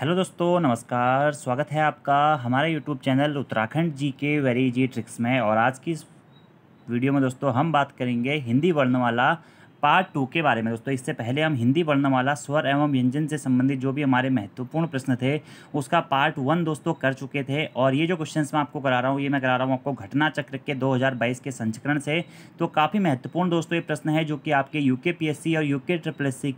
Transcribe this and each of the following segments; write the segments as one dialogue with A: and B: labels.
A: hello दोस्तों नमस्कार स्वागत है आपका हमारे यूट्यूब चैनल उत्तराखंड जी के वेरी जी ट्रिक्स में और आज की इस वीडियो में दोस्तों हम बात करेंगे हिंदी वर्णमाला पार्ट टू के बारे में दोस्तों इससे पहले हम हिंदी वर्णमाला स्वर एवं व्यंजन से संबंधित जो भी हमारे महत्वपूर्ण प्रश्न थे उसका पार्ट वन दोस्तों कर चुके थे और ये जो क्वेश्चन मैं आपको करा रहा हूँ ये मैं करा रहा हूँ आपको घटना चक्र के 2022 के संस्करण से तो काफ़ी महत्वपूर्ण दोस्तों ये प्रश्न है जो कि आपके यू और यू के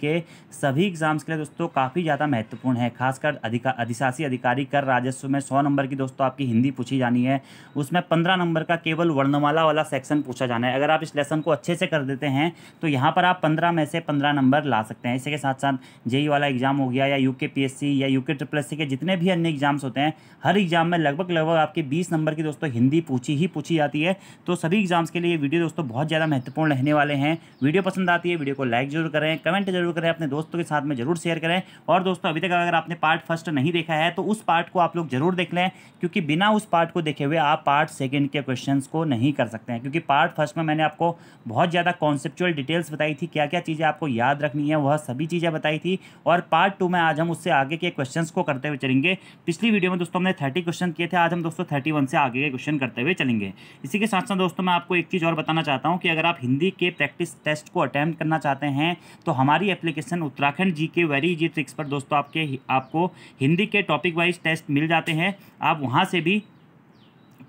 A: के सभी एग्जाम्स के लिए दोस्तों काफ़ी ज़्यादा महत्वपूर्ण है खासकर अधिका अधिशासी अधिकारी कर राजस्व में सौ नंबर की दोस्तों आपकी हिंदी पूछी जानी है उसमें पंद्रह नंबर का केवल वर्णमाला वाला सेक्शन पूछा जाना है अगर आप इस लेसन को अच्छे से कर देते हैं तो यहाँ यहाँ पर आप पंद्रह में से पंद्रह नंबर ला सकते हैं इसी के साथ साथ जेई वाला एग्जाम हो गया या यू के पी एस सी या यू के ट्रिपल सी के जितने भी अन्य एग्जाम्स होते हैं हर एग्जाम में लगभग लगभग आपके बीस नंबर की दोस्तों हिंदी पूछी ही पूछी जाती है तो सभी एग्जाम्स के लिए वीडियो दोस्तों बहुत ज़्यादा महत्वपूर्ण रहने वाले हैं वीडियो पसंद आती है वीडियो को लाइक जरूर करें कमेंट जरूर करें अपने दोस्तों के साथ में जरूर शेयर करें और दोस्तों अभी तक अगर आपने पार्ट फर्स्ट नहीं देखा है तो उस पार्ट को आप लोग जरूर देख लें क्योंकि बिना उस पार्ट को देखे हुए आप पार्ट सेकेंड के क्वेश्चन को नहीं कर सकते हैं क्योंकि पार्ट फर्स्ट में मैंने आपको बहुत ज़्यादा कॉन्सेप्चुअल डिटेल्स बताई थी क्या क्या चीज़ें आपको याद रखनी है वह सभी चीज़ें बताई थी और पार्ट टू में आज हम उससे आगे के क्वेश्चन को करते हुए चलेंगे पिछली वीडियो में दोस्तों हमने थर्टी क्वेश्चन किए थे आज हम दोस्तों थर्टी वन से आगे के क्वेश्चन करते हुए चलेंगे इसी के साथ साथ दोस्तों मैं आपको एक चीज़ और बताना चाहता हूँ कि अगर आप हिंदी के प्रैक्टिस टेस्ट को अटैम्प्ट करना चाहते हैं तो हमारी एप्लीकेशन उत्तराखंड जी के वेरी इजी ट्रिक्स पर दोस्तों आपके आपको हिंदी के टॉपिक वाइज टेस्ट मिल जाते हैं आप वहाँ से भी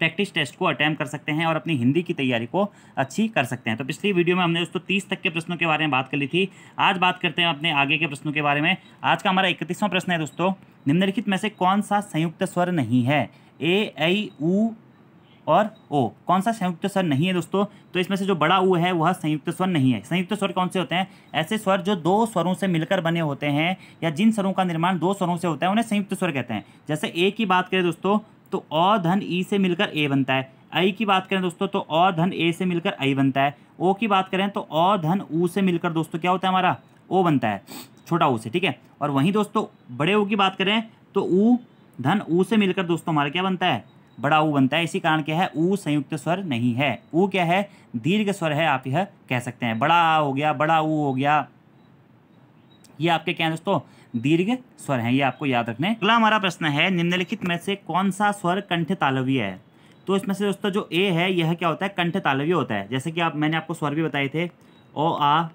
A: प्रैक्टिस टेस्ट को अटैम्प कर सकते हैं और अपनी हिंदी की तैयारी को अच्छी कर सकते हैं तो पिछली वीडियो में हमने दोस्तों तीस तक के प्रश्नों के बारे में बात कर ली थी आज बात करते हैं अपने आगे के प्रश्नों के बारे में आज का हमारा इकतीसवां प्रश्न है दोस्तों निम्नलिखित में से कौन सा संयुक्त स्वर नहीं है ए आई ऊ और ओ कौन सा संयुक्त स्वर नहीं है दोस्तों तो इसमें से जो बड़ा ऊ है वह संयुक्त स्वर नहीं है संयुक्त स्वर कौन से होते हैं ऐसे स्वर जो दो स्वरों से मिलकर बने होते हैं या जिन स्वरों का निर्माण दो स्वरों से होता है उन्हें संयुक्त स्वर कहते हैं जैसे ए की बात करें दोस्तों तो अ धन ई से मिलकर ए बनता है आई की बात करें दोस्तों तो अ धन ए से मिलकर आई बनता है ओ की बात करें तो अ धन ऊ से मिलकर दोस्तों क्या होता है हमारा ओ बनता है छोटा ऊ से ठीक है और वहीं दोस्तों बड़े ओ की बात करें तो ऊ धन ऊ से मिलकर दोस्तों हमारा क्या बनता है बड़ा ऊ बनता है इसी कारण क्या है ऊ संयुक्त स्वर नहीं है ऊ क्या है दीर्घ स्वर है आप यह कह सकते हैं बड़ा आ हो गया बड़ा ऊ हो गया ये आपके क्या है दोस्तों दीर्घ स्वर हैं ये आपको याद रखने अगला हमारा प्रश्न है निम्नलिखित में से कौन सा स्वर कंठ तालव्य है तो इसमें से दोस्तों जो ए है यह क्या होता है कंठ तालव्य होता है जैसे कि आप मैंने आपको स्वर भी बताए थे ओ आ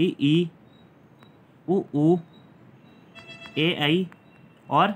A: ई उ ए आई और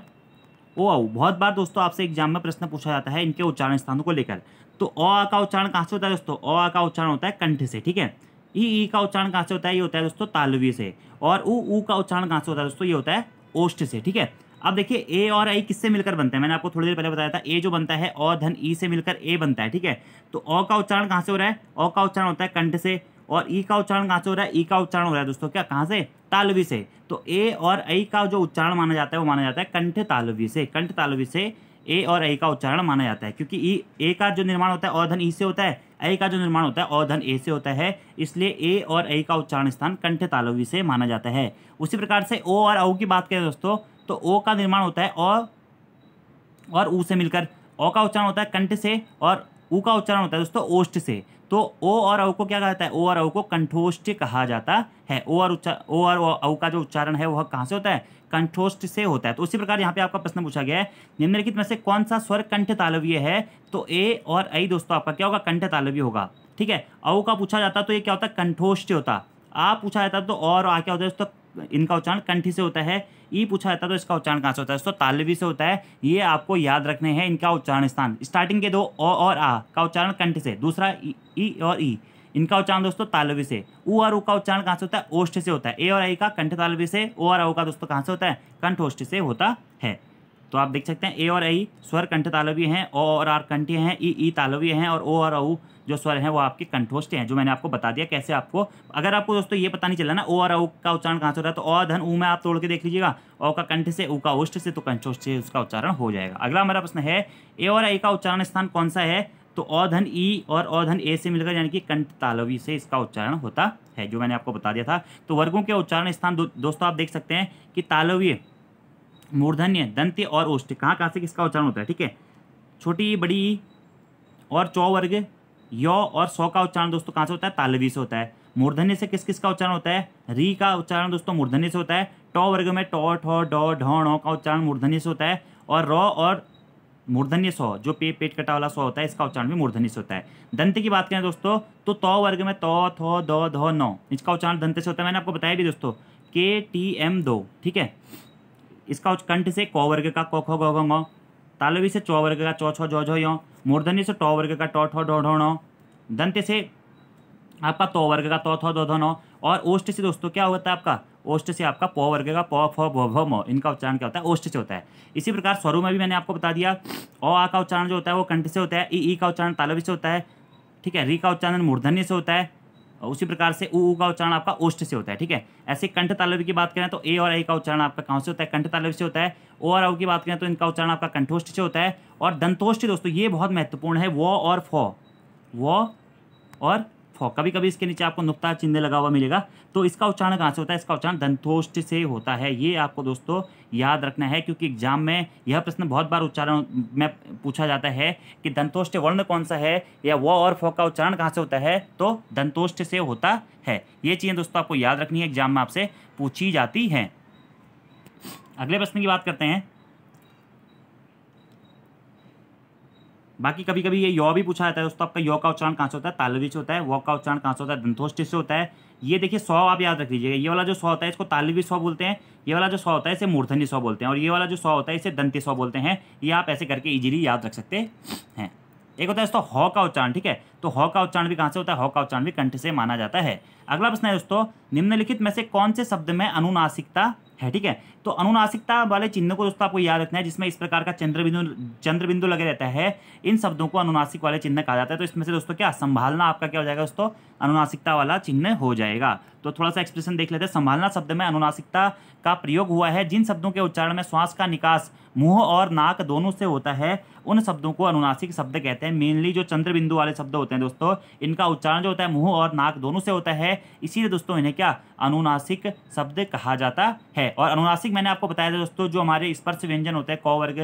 A: ओ आऊ बहुत बार दोस्तों आपसे एग्जाम में प्रश्न पूछा जाता है इनके उच्चारण स्थानों को लेकर तो ओ आ का उच्चारण कहाँ से होता है दोस्तों ओ आ का उच्चारण होता है कंठ से ठीक है ई ई का उच्चारण कहाँ से होता है ये होता है दोस्तों तालवी से और ऊ ऊ का उच्चारण कहाँ से होता है दोस्तों ये होता है ओष्ट से ठीक है अब देखिए ए और आई किससे मिलकर बनता है मैंने आपको थोड़ी देर पहले बताया था ए जो बनता है और धन ई से मिलकर ए बनता है ठीक है तो ओ का उच्चारण कहाँ से हो रहा है ओ का उच्चारण होता है कंठ से और ई का उच्चारण कहाँ से हो रहा है ई का उच्चारण हो रहा है दोस्तों क्या कहाँ से तालवी से तो ए और आई का जो उच्चारण माना जाता है वो माना जाता है कंठ तालवी से कंठ तालवी से ए और ऐ का उच्चारण माना जाता है क्योंकि ई ए का जो निर्माण होता है और धन ई से होता है ऐ का जो निर्माण होता है अधन ए से होता है इसलिए ए और ऐ का उच्चारण स्थान कंठ तालवी से माना जाता है उसी प्रकार से ओ और औ की बात करें दोस्तों तो ओ का निर्माण होता है और, और ऊ से मिलकर ओ का उच्चारण होता है कंठ से और ऊ का उच्चारण होता है दोस्तों ओष्ठ से तो ओ और औ को क्या जाता है ओ और औ को कंठोष्ट कहा जाता है ओ और उच्चार ओ और औ का जो उच्चारण है वह कहाँ से होता है कंठोष्ठ से होता है तो उसी प्रकार यहाँ पे आपका प्रश्न पूछा गया है निम्नलिखित में से कौन सा स्वर कंठ तालव्य है तो ए और ऐ दोस्तों आपका क्या होगा कंठ तालव्य होगा ठीक है औ का पूछा जाता तो ये क्या होता है कंठोष्ठ होता आ पूछा जाता तो और आ क्या होता है इनका उच्चारण कंठ से होता है ई पूछा जाता तो इसका उच्चारण कहाँ से होता है दोस्तों तालवी से होता है ये आपको याद रखने हैं इनका उच्चारण स्थान स्टार्टिंग के दो और आ का उच्चारण कंठ से दूसरा ई और ई इनका उच्चारण दोस्तों तालवी से ऊ और ऊ का उच्चारण कहाँ से होता है ओष्ठ से होता है ए और आई का कंठ तालवी से ओ और ओ का दोस्तों कहाँ से होता है कंठ ओष्ठ से होता है तो आप देख सकते हैं ए और आई स्वर कंठ तालवी हैं ओ और आर कंठ हैं ई ई तालवी हैं और ओ और ओ जो स्वर हैं वो आपके कंठोष्ठ हैं जो मैंने आपको बता दिया कैसे आपको अगर आपको दोस्तों ये पता नहीं चला ना ओ और ओ का उच्चारण कहाँ से होता है तो ओ धन ऊ में आप तोड़ के देख लीजिएगा ओ का कंठ से ऊ का ओष्ठ से तो कंठोष्ठ से उसका उच्चारण हो जाएगा अगला हमारा प्रश्न है ए और आई का उच्चारण स्थान कौन सा है तो औधन ई और औधन ए से मिलकर यानी कि कंठ तालवी से इसका उच्चारण होता है जो मैंने आपको बता दिया था तो वर्गों के उच्चारण स्थान दो, दोस्तों आप देख सकते हैं कि तालवीय मूर्धन्य दंत्य और ओष्ट कहाँ कहाँ से किसका उच्चारण होता है ठीक है छोटी बड़ी और चौ वर्ग यौ और सौ का उच्चारण दोस्तों कहाँ से होता है तालवी से होता है मूर्धन्य से किस किस का उच्चारण होता है री का उच्चारण दोस्तों मूर्धन्य से होता है टॉ वर्ग में टॉ ठौ डौ ढौ का उच्चारण मूर्धन्य से होता है और रॉ और मूर्धन्य सौ जो पे पेट कटा वाला सौ होता है इसका उच्चारण भी मूर्धन्य से होता है दंत की बात करें दोस्तों तो तौ वर्ग में तौ थो दो धो नौ इसका उच्चारण दंत से होता है मैंने आपको बताया भी दोस्तों के टी एम दो ठीक है इसका उच्च कंठ से कौ वर्ग का कौ खो गौ गौ तालवी से चौ वर्ग का चौ छो जौ झो यौ मूर्धन्य से टौ वर्ग का टौ ठो डो ढो नौ दंत से आपका तौ वर्ग का तौ थो दो धो नौ और ओष्ट से दोस्तों क्या होता है आपका ओष्ट से आपका प वर्ग का प फ भ म इनका उच्चारण क्या होता है ओष्ट से होता है इसी प्रकार स्वरू में भी मैंने आपको बता दिया ओ आ का उच्चारण जो होता है वो कंठ से होता है ई ई का उच्चारण तालव्य से होता है ठीक है री का उच्चारण मूर्धन्य से होता है उसी प्रकार से ऊ का उच्चारण आपका ओष्ठ से होता है ठीक है ऐसे कंठ तालव्य की बात करें तो ए और ए का उच्चारण आपका कहाँ से होता है कंठ तालव्य से होता है ओ और औ की बात करें तो इनका उच्चारण आपका कंठोष्ठ से होता है और दंतोष्ठ दोस्तों ये बहुत महत्वपूर्ण है व और फो व और फो कभी कभी इसके नीचे आपको नुकता चिन्ह लगा हुआ मिलेगा तो इसका उच्चारण कहाँ से होता है इसका उच्चारण दंतोष्ट से होता है ये आपको दोस्तों याद रखना है क्योंकि एग्जाम में यह प्रश्न बहुत बार उच्चारण में पूछा जाता है कि दंतोष्ट वर्ण कौन सा है या व और फ का उच्चारण कहाँ से होता है तो दंतोष्ट से होता है ये चीज़ें दोस्तों आपको याद रखनी है एग्जाम में आपसे पूछी जाती हैं अगले प्रश्न की बात करते हैं बाकी कभी कभी ये यौ भी पूछा जाता है दोस्तों आपका यौ का उच्चारण कहाँ से होता है तालवी से होता है वॉ का उच्चारण कहाँ से होता है दंतोष्ट से होता है ये देखिए सौ आप याद रख लीजिएगा ये वाला जो सौ होता है इसको तालवी सौ बोलते हैं ये वाला जो सौ होता है इसे मूर्धनी सौ बोलते हैं और ये वाला जो सौ होता है इसे दंती सौ बोलते हैं ये आप ऐसे करके इजीली याद रख सकते हैं एक होता है तो हॉ का उच्चारण ठीक है तो हॉ का उच्चारण भी कहाँ से होता है हॉ का उच्चारण भी कंठ से माना जाता है अगला प्रश्न है दोस्तों निम्नलिखित में से कौन से शब्द में अनुनासिकता है ठीक है तो अनुनासिकता वाले चिन्ह को दोस्तों आपको याद रखना है जिसमें इस प्रकार का चंद्रबिंदु चंद्रबिंदु लगे रहता है इन शब्दों को अनुनासिक वाले चिन्ह कहा जाता है तो इसमें से दोस्तों क्या संभालना आपका क्या हो जाएगा दोस्तों अनुनासिकता वाला चिन्ह हो जाएगा तो थोड़ा सा एक्सप्रेशन देख लेते हैं संभालना शब्द में अनुनासिकता का प्रयोग हुआ है जिन शब्दों के उच्चारण में श्वास का निकास मुंह और नाक दोनों से होता है उन शब्दों को अनुनासिक शब्द कहते हैं मेनली जो चंद्रबिंदु वाले शब्द होते हैं दोस्तों इनका उच्चारण जो होता है मुंह और नाक दोनों से होता है इसीलिए दोस्तों इन्हें क्या अनुनासिक शब्द कहा जाता है और अनुनासिक मैंने आपको बताया था दोस्तों जो हमारे स्पर्श व्यंजन होते हैं कौ वर्ग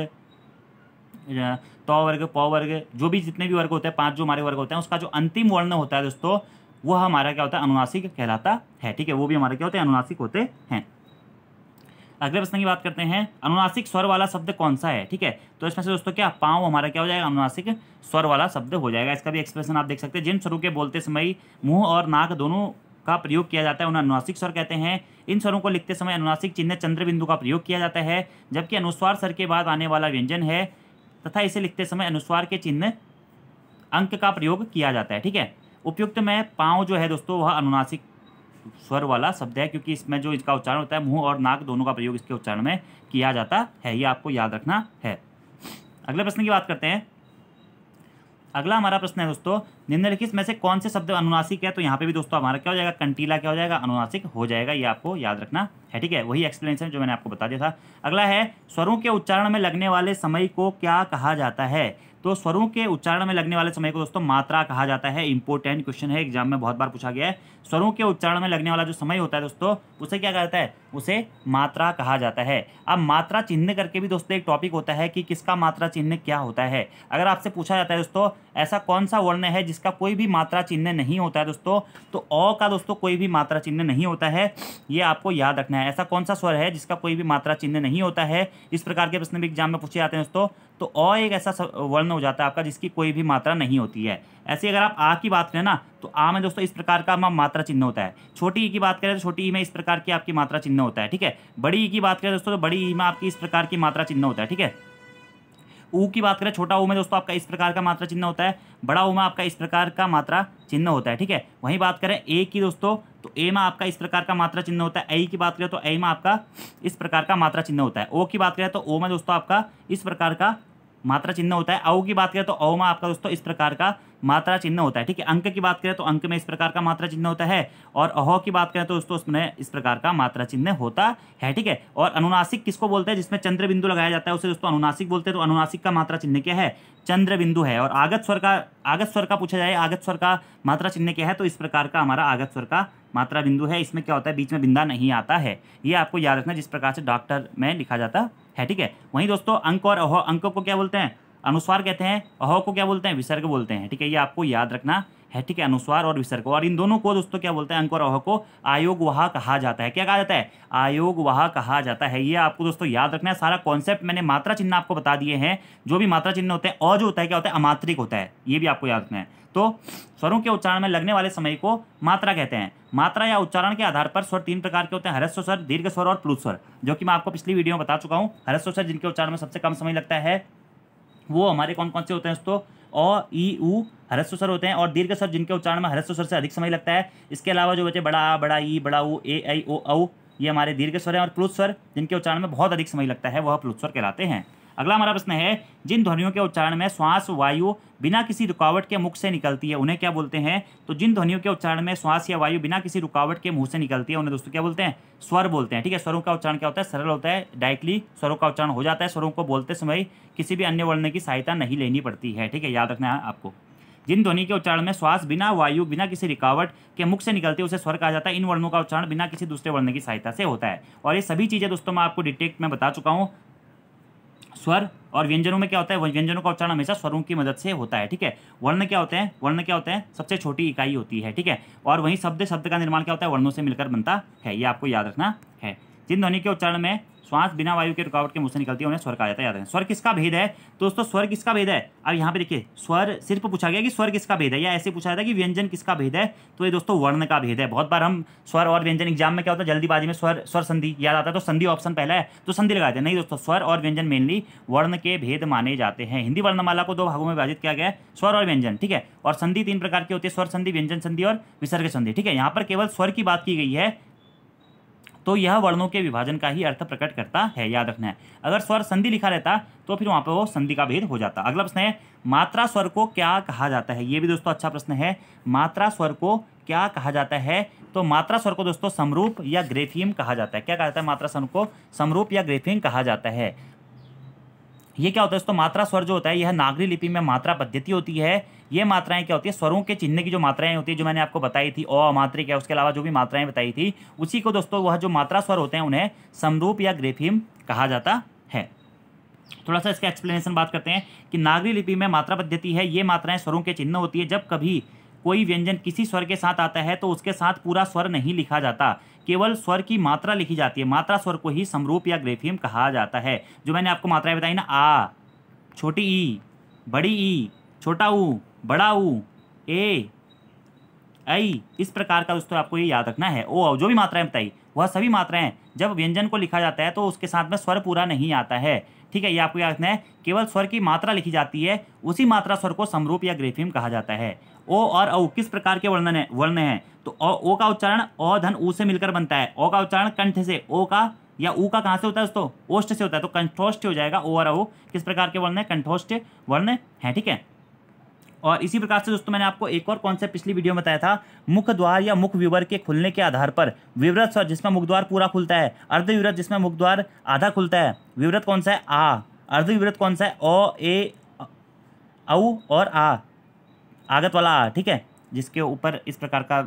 A: तो वर्ग पौ वर्ग जो भी जितने भी वर्ग होते हैं पांच जो हमारे वर्ग होते हैं उसका जो अंतिम वर्ण होता है दोस्तों वह हमारा क्या होता है अनुनासिक कहलाता है ठीक है वो भी हमारे क्या होते हैं अनुनासिक होते हैं अगले प्रश्न की बात करते हैं अनुनासिक स्वर वाला शब्द कौन सा है ठीक है तो इसमें से दोस्तों क्या पाँव हमारा क्या हो जाएगा अनुनासिक स्वर वाला शब्द हो जाएगा इसका भी एक्सप्रेशन आप देख सकते हैं जिन स्वरों के बोलते समय मुंह और नाक दोनों का प्रयोग किया जाता है उन्हें अनुनासिक स्वर कहते हैं इन स्वरों को लिखते समय अनुनासिक चिन्ह चंद्र बिंदु का प्रयोग किया जाता है जबकि अनुस्वार स्वर के बाद आने वाला व्यंजन है तथा इसे लिखते समय अनुस्वार के चिन्ह अंक का प्रयोग किया जाता है ठीक है उपयुक्त में पाँव जो है दोस्तों वह अनुनासिक स्वर वाला शब्द है क्योंकि इसमें जो इसका उच्चारण होता है मुंह और नाक दोनों का प्रयोग इसके उच्चारण में किया जाता है ये आपको याद रखना है अगले प्रश्न की बात करते हैं अगला हमारा प्रश्न है दोस्तों निम्नलिखित में से कौन से शब्द अनुनासिक है तो यहाँ पे भी दोस्तों हमारा क्या हो जाएगा कंटीला क्या हो जाएगा अनुनासिक हो जाएगा ये आपको याद रखना है ठीक है वही एक्सप्लेनेशन जो मैंने आपको बता दिया था अगला है स्वरों के उच्चारण में लगने वाले समय को क्या कहा जाता है तो स्वरों के उच्चारण में लगने वाले समय को दोस्तों मात्रा कहा जाता है इंपोर्टेंट क्वेश्चन है एग्जाम में बहुत बार पूछा गया है स्वरों के उच्चारण में लगने वाला जो समय होता है दोस्तों उसे क्या कहता है उसे मात्रा कहा जाता है अब मात्रा चिन्ह करके भी दोस्तों एक टॉपिक होता है कि किसका मात्रा चिन्ह क्या होता है अगर आपसे पूछा जाता है दोस्तों ऐसा कौन सा वर्ण है जिसका कोई भी मात्रा चिन्ह नहीं होता है दोस्तों तो अ का दोस्तों कोई भी मात्रा चिन्ह नहीं होता है ये आपको याद रखना है ऐसा कौन सा स्वर है जिसका कोई भी मात्रा चिन्ह नहीं होता है इस प्रकार के प्रश्न भी एग्जाम में पूछे जाते हैं दोस्तों तो अ एक ऐसा वर्ण हो जाता है आपका जिसकी कोई भी मात्रा नहीं होती है ऐसे अगर आप आ की बात करें ना तो आ में दोस्तों इस प्रकार का मात्रा चिन्ह होता है छोटी ई की बात करें तो छोटी ई में इस प्रकार की आपकी मात्रा चिन्ह होता है ठीक है बड़ी ई की बात करें दोस्तों तो बड़ी ई में आपकी इस प्रकार की मात्रा चिन्ह होता है ठीक है ऊ की बात करें छोटा ऊ में दोस्तों आपका इस प्रकार का मात्रा चिन्ह होता है बड़ा ऊ में आपका इस प्रकार का मात्रा चिन्ह होता है ठीक है वहीं बात करें ए की दोस्तों तो ए में आपका इस प्रकार का मात्रा चिन्ह होता है ए की बात करें तो ऐ में आपका इस प्रकार का मात्रा चिन्ह होता है ओ की बात करें तो ओ में दोस्तों आपका इस प्रकार का मात्रा चिन्ह होता है औ की बात करें तो औ में आपका दोस्तों इस प्रकार का मात्रा चिन्ह होता है ठीक है अंक की बात करें तो अंक में इस प्रकार का मात्रा चिन्ह होता है और अहो की बात करें तो दोस्तों उसमें इस प्रकार का मात्रा चिन्ह होता है ठीक है और अनुनासिक किसको बोलते हैं जिसमें चंद्र बिंदु लगाया जाता है उसे दोस्तों अनुनासिक बोलते हैं तो अनुनासिक का मात्रा चिन्ह क्या है चंद्र बिंदु है और आगत स्वर का आगत स्वर का पूछा जाए आगत स्वर का मात्रा चिन्ह क्या है तो इस प्रकार का हमारा आगत स्वर का मात्रा बिंदु है इसमें क्या होता है बीच में बिंदा नहीं आता है ये आपको याद रखना जिस प्रकार से डॉक्टर में लिखा जाता है ठीक है वहीं दोस्तों अंक और अहो अंक को क्या बोलते हैं अनुस्वार कहते हैं अहो को क्या बोलते हैं विसर्ग बोलते हैं ठीक है ये आपको याद रखना है ठीक है अनुस्वार और विसर्ग और इन दोनों को दोस्तों क्या बोलते हैं अंक और अह को आयोग वहा कहा जाता है क्या कहा जाता है आयोग वहा कहा जाता है ये आपको दोस्तों याद रखना है सारा कॉन्सेप्ट मैंने मात्रा चिन्ह आपको बता दिए हैं जो भी मात्रा चिन्ह होते हैं अ जो होता है क्या होता है अमात्रिक होता है ये भी आपको याद रखना है तो स्वरों के उच्चारण में लगने वाले समय को मात्रा कहते हैं मात्रा या उच्चारण के आधार पर स्वर तीन प्रकार के होते हैं हरस्व स्वर दीर्घ स्वर और प्लुत स्वर जो कि मैं आपको पिछली वीडियो में बता चुका हूँ हरस्व स्वर जिनके उच्चारण में सबसे कम समय लगता है वो हमारे कौन कौन से होते हैं दोस्तों ओ ई ऊ हरस्व स्वर होते हैं और दीर्घ स्वर जिनके उच्चारण में हरस्व स्वर से अधिक समय लगता है इसके अलावा जो बचे बड़ा आ बड़ा ई बड़ा ऊ ए आई ओ औ ये हमारे दीर्घ स्वर हैं और प्लुत स्वर जिनके उच्चारण में बहुत अधिक समय लगता है वह प्लुत स्वर कहलाते हैं अगला हमारा प्रश्न है जिन ध्वनियों के उच्चारण में श्वास वायु बिना किसी रुकावट के मुख से निकलती है उन्हें क्या बोलते हैं तो जिन ध्वनियों के उच्चारण में श्वास या वायु बिना किसी रुकावट के मुंह से निकलती है उन्हें दोस्तों क्या बोलते हैं स्वर बोलते हैं ठीक है स्वरों का उच्चारण क्या होता है सरल होता है डायरेक्टली स्वरों का उच्चारण हो जाता है स्वरों को बोलते समय किसी भी अन्य वर्ण की सहायता नहीं लेनी पड़ती है ठीक है याद रखना है आपको जिन ध्वनि के उच्चारण में श्वास बिना वायु बिना किसी रिकावट के मुख से निकलती है उसे स्वर कहा जाता है इन वर्णों का उच्चारण बिना किसी दूसरे वर्ण की सहायता से होता है और ये सभी चीज़ें दोस्तों मैं आपको डिटेक्ट में बता चुका हूँ स्वर और व्यंजनों में क्या होता है व्यंजनों का उच्चारण हमेशा स्वरों की मदद से होता है ठीक है वर्ण क्या होते हैं वर्ण क्या होते हैं सबसे छोटी इकाई होती है ठीक है और वहीं शब्द शब्द का निर्माण क्या होता है वर्णों से मिलकर बनता है ये आपको याद रखना है जिन ध्वनि के उच्चारण में श्वास बिना वायु के रुकावट के मुंह से निकलती है उन्हें स्वर कहा जाता है याद है स्वर किसका भेद है दोस्तों स्वर किसका भेद है अब यहाँ पे देखिए स्वर सिर्फ पूछा गया कि स्वर किसका भेद है या ऐसे पूछा जाता है कि व्यंजन किसका भेद है तो ये दोस्तों वर्ण का भेद है बहुत बार हम स्वर और व्यंजन एग्जाम में क्या होता है जल्दीबाजी में स्वर स्वर संधि याद आता है तो संधि ऑप्शन पहला है तो संधि लगाते हैं नहीं दोस्तों स्वर और व्यंजन मेनली वर्ण के भेद माने जाते हैं हिंदी वर्णमाला को दो भागों में विभाजित किया गया है स्वर और व्यंजन ठीक है और संधि तीन प्रकार की होती है स्वर संधि व्यंजन संधि और विसर्ग संधि ठीक है यहाँ पर केवल स्वर की बात की गई है तो यह वर्णों के विभाजन का ही अर्थ प्रकट करता है याद रखना है अगर स्वर संधि लिखा रहता तो फिर वहाँ पर वो संधि का भेद हो जाता अगला प्रश्न है मात्रा स्वर को क्या कहा जाता है ये भी दोस्तों अच्छा प्रश्न है मात्रा स्वर को क्या कहा जाता है तो मात्रा स्वर को दोस्तों समरूप या ग्रेफीम कहा जाता है क्या कहा जाता है मात्रा स्वर को समरूप या ग्रेफीम कहा जाता है ये क्या होता है दोस्तों मात्रा स्वर जो होता है यह नागरी लिपि में मात्रा पद्धति होती है ये मात्राएं क्या होती है स्वरों के चिन्ह की जो मात्राएं होती है जो मैंने आपको बताई थी अ मात्रिक है उसके अलावा जो भी मात्राएं बताई थी उसी को दोस्तों वह जो मात्रा स्वर होते हैं उन्हें समरूप या ग्रेफिम कहा जाता है थोड़ा सा इसका एक्सप्लेनेशन बात करते हैं कि नागरी लिपि में मात्रा पद्धति है ये मात्राएं स्वरों के चिन्ह होती है जब कभी कोई व्यंजन किसी स्वर के साथ आता है तो उसके साथ पूरा स्वर नहीं लिखा जाता केवल स्वर की मात्रा लिखी जाती है मात्रा स्वर को ही समरूप या ग्रेफियम कहा जाता है जो मैंने आपको मात्राएं बताई ना आ छोटी ई बड़ी ई छोटा ऊ बड़ा ऊ ए आई इस प्रकार का दोस्तों आपको ये याद रखना है ओ जो भी मात्राएं बताई वह सभी मात्राएं जब व्यंजन को लिखा जाता है तो उसके साथ में स्वर पूरा नहीं आता है ठीक है ये आपको याद रखना है केवल स्वर की मात्रा लिखी जाती है उसी मात्रा स्वर को समरूप या ग्रेफियम कहा जाता है ओ और औ किस प्रकार के वर्णन है वर्ण हैं तो ओ, ओ का उच्चारण ओ धन ऊ से मिलकर बनता है ओ का उच्चारण कंठ से ओ का या ऊ का कहाँ से होता है दोस्तों ओष्ठ से होता है तो कंठोष्ठ हो जाएगा ओ और ओ किस प्रकार के वर्ण है कंठोष्ठ वर्ण है ठीक है और इसी प्रकार से दोस्तों मैंने आपको एक और कॉन्सेप्ट पिछली वीडियो में बताया था मुख द्वार या मुख विवर के खुलने के आधार पर विवृत स्वर जिसमें मुख द्वार पूरा खुलता है अर्धविवृत जिसमें मुख द्वार आधा खुलता है विवृत कौन सा है आ अर्धविवृत कौन सा है ओ ए औ और आ आगत वाला आ ठीक है जिसके ऊपर इस प्रकार का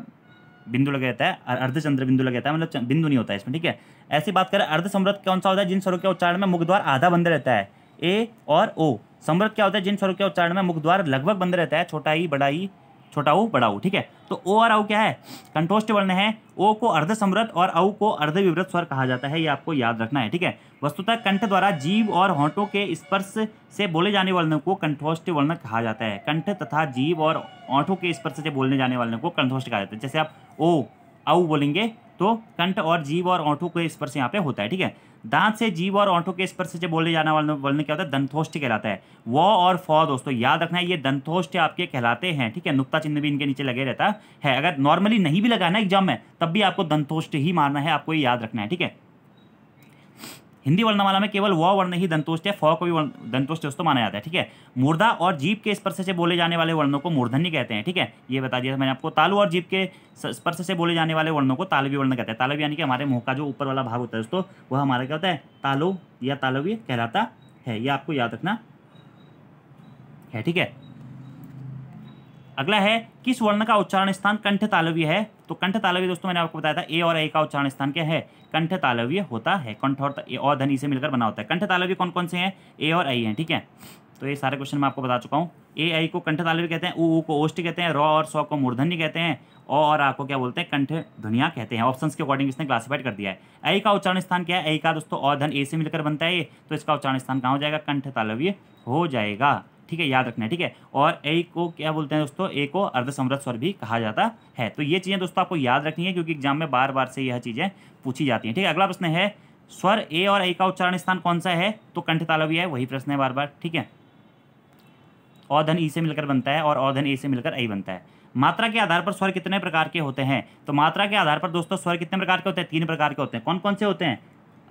A: बिंदु लगे रहता है अर्धचंद्र बिंदु लगे रहता है मतलब बिंदु नहीं होता है इसमें ठीक है ऐसी बात करें अर्धसमृत कौन सा होता है जिन स्वरों के उच्चारण में मुख द्वार आधा बंद रहता है ए और ओ समृद्ध क्या होता है जिन स्वरों के उच्चारण में मुख द्वार लगभग बंद रहता है छोटा ई बड़ा ई छोटा ऊ बड़ा ऊ ठीक है तो ओ और औ क्या है कंट्रोस्ट वर्ण है ओ को समृद्ध और औ को अर्धविवृत स्वर कहा जाता है ये आपको याद रखना है ठीक है वस्तुतः कंठ द्वारा जीव और होंठों के स्पर्श से बोले जाने वाले को कंठोष्ट वर्ण कहा जाता है कंठ तथा जीव और होंठों के स्पर्श से बोलने जाने वाले को कंठोष्ट कहा जाता है जैसे आप ओ औ बोलेंगे तो कंठ और जीव और ऑंठों के स्पर्श यहाँ पे होता है ठीक है दांत से जीव और ऑंठों के स्पर्श से बोले जाने वाले बोलने क्या होता है दंतोष्ट कहलाता है व और फ दोस्तों याद रखना है ये दंतोष्ट आपके कहलाते हैं ठीक है नुक्ता चिन्ह भी इनके नीचे लगे रहता है अगर नॉर्मली नहीं भी लगाना एग्जाम में तब भी आपको दंतोष्ट ही मारना है आपको ये याद रखना है ठीक है हिंदी वर्णमाला में केवल व वर्ण ही दंतोष्ट है फ को भी दंतोष्ट दोस्तों माना जाता है ठीक है मूर्धा और जीप के स्पर्श से बोले जाने वाले वर्णों को मूर्धन्य कहते हैं ठीक है ये बता दिया मैंने आपको तालु और जीप के स्पर्श से बोले जाने वाले वर्णों को तालवी वर्ण कहते हैं तालवी यानी कि हमारे मुँह का जो ऊपर वाला भाग होता है दोस्तों वह हमारा क्या होता है तालु या तालवी कहलाता है ये आपको याद रखना है ठीक है अगला है किस वर्ण का उच्चारण स्थान कंठ तालव्य है तो कंठ तालव्य दोस्तों मैंने आपको बताया था ए और ए का उच्चारण स्थान क्या है कंठ तालव्य होता है कंठ और ए और धनी से मिलकर बना होता है कंठ तालव्य कौन कौन से हैं ए और आई हैं ठीक है तो ये सारे क्वेश्चन मैं आपको बता चुका हूँ ए आई को कंठ तालव्य कहते हैं ऊ को ओष्ट कहते हैं रॉ और सौ को मूर्धन्य कहते हैं और आपको क्या बोलते हैं कंठ धुनिया कहते हैं ऑप्शन के अकॉर्डिंग इसने क्लासिफाइड कर दिया है ए का उच्चारण स्थान क्या है ए का दोस्तों और धन ए से मिलकर बनता है ये तो इसका उच्चारण स्थान कहाँ हो जाएगा कंठ तालव्य हो जाएगा ठीक है याद रखना है ठीक है और ए को क्या बोलते हैं दोस्तों ए को अर्धसमृत स्वर भी कहा जाता है तो ये चीज़ें दोस्तों आपको याद रखनी है क्योंकि एग्जाम में बार बार से यह चीज़ें पूछी जाती हैं ठीक है अगला प्रश्न है स्वर ए और ए का उच्चारण स्थान कौन सा है तो कंठ तालव्य है वही प्रश्न है बार बार ठीक है औधन ई e से मिलकर बनता है और औधन ए से मिलकर आई बनता है मात्रा के आधार पर स्वर कितने प्रकार के होते हैं तो मात्रा के आधार पर दोस्तों स्वर कितने प्रकार के होते हैं तीन प्रकार के होते हैं कौन कौन से होते हैं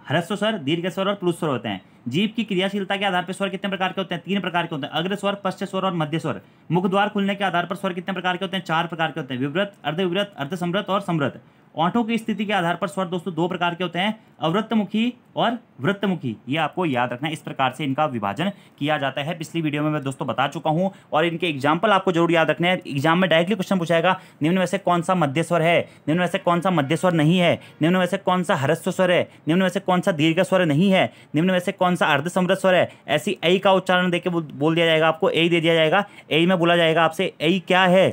A: ह्रस्व स्वर दीर्घ स्वर और प्लुस स्वर होते हैं जीव की क्रियाशीलता के आधार पर स्वर कितने प्रकार के होते हैं तीन प्रकार के होते हैं अग्र स्वर पश्च स्वर और मध्य स्वर मुख द्वार खुलने के आधार पर स्वर कितने प्रकार के होते हैं चार प्रकार के होते हैं विव्रत अर्ध विव्रत अर्ध समृत और समृत ऑटों की स्थिति के आधार पर स्वर दोस्तों दो प्रकार के होते हैं अवृत्तमुखी और वृत्तमुखी ये आपको याद रखना है इस प्रकार से इनका विभाजन किया जाता है पिछली वीडियो में मैं दोस्तों बता चुका हूँ और इनके एग्जाम्पल आपको जरूर याद रखने हैं एग्जाम में डायरेक्टली क्वेश्चन पूछाएगा निम्न में से कौन सा मध्य स्वर है निम्न में से कौन सा मध्य स्वर नहीं है निम्न में से कौन सा हरस्व स्वर है निम्न में से कौन सा दीर्घ स्वर नहीं है निम्न में से कौन सा अर्ध समृद्ध स्वर है ऐसी ऐ का उच्चारण देकर बोल दिया जाएगा आपको ए दे दिया जाएगा ए में बोला जाएगा आपसे ऐ क्या है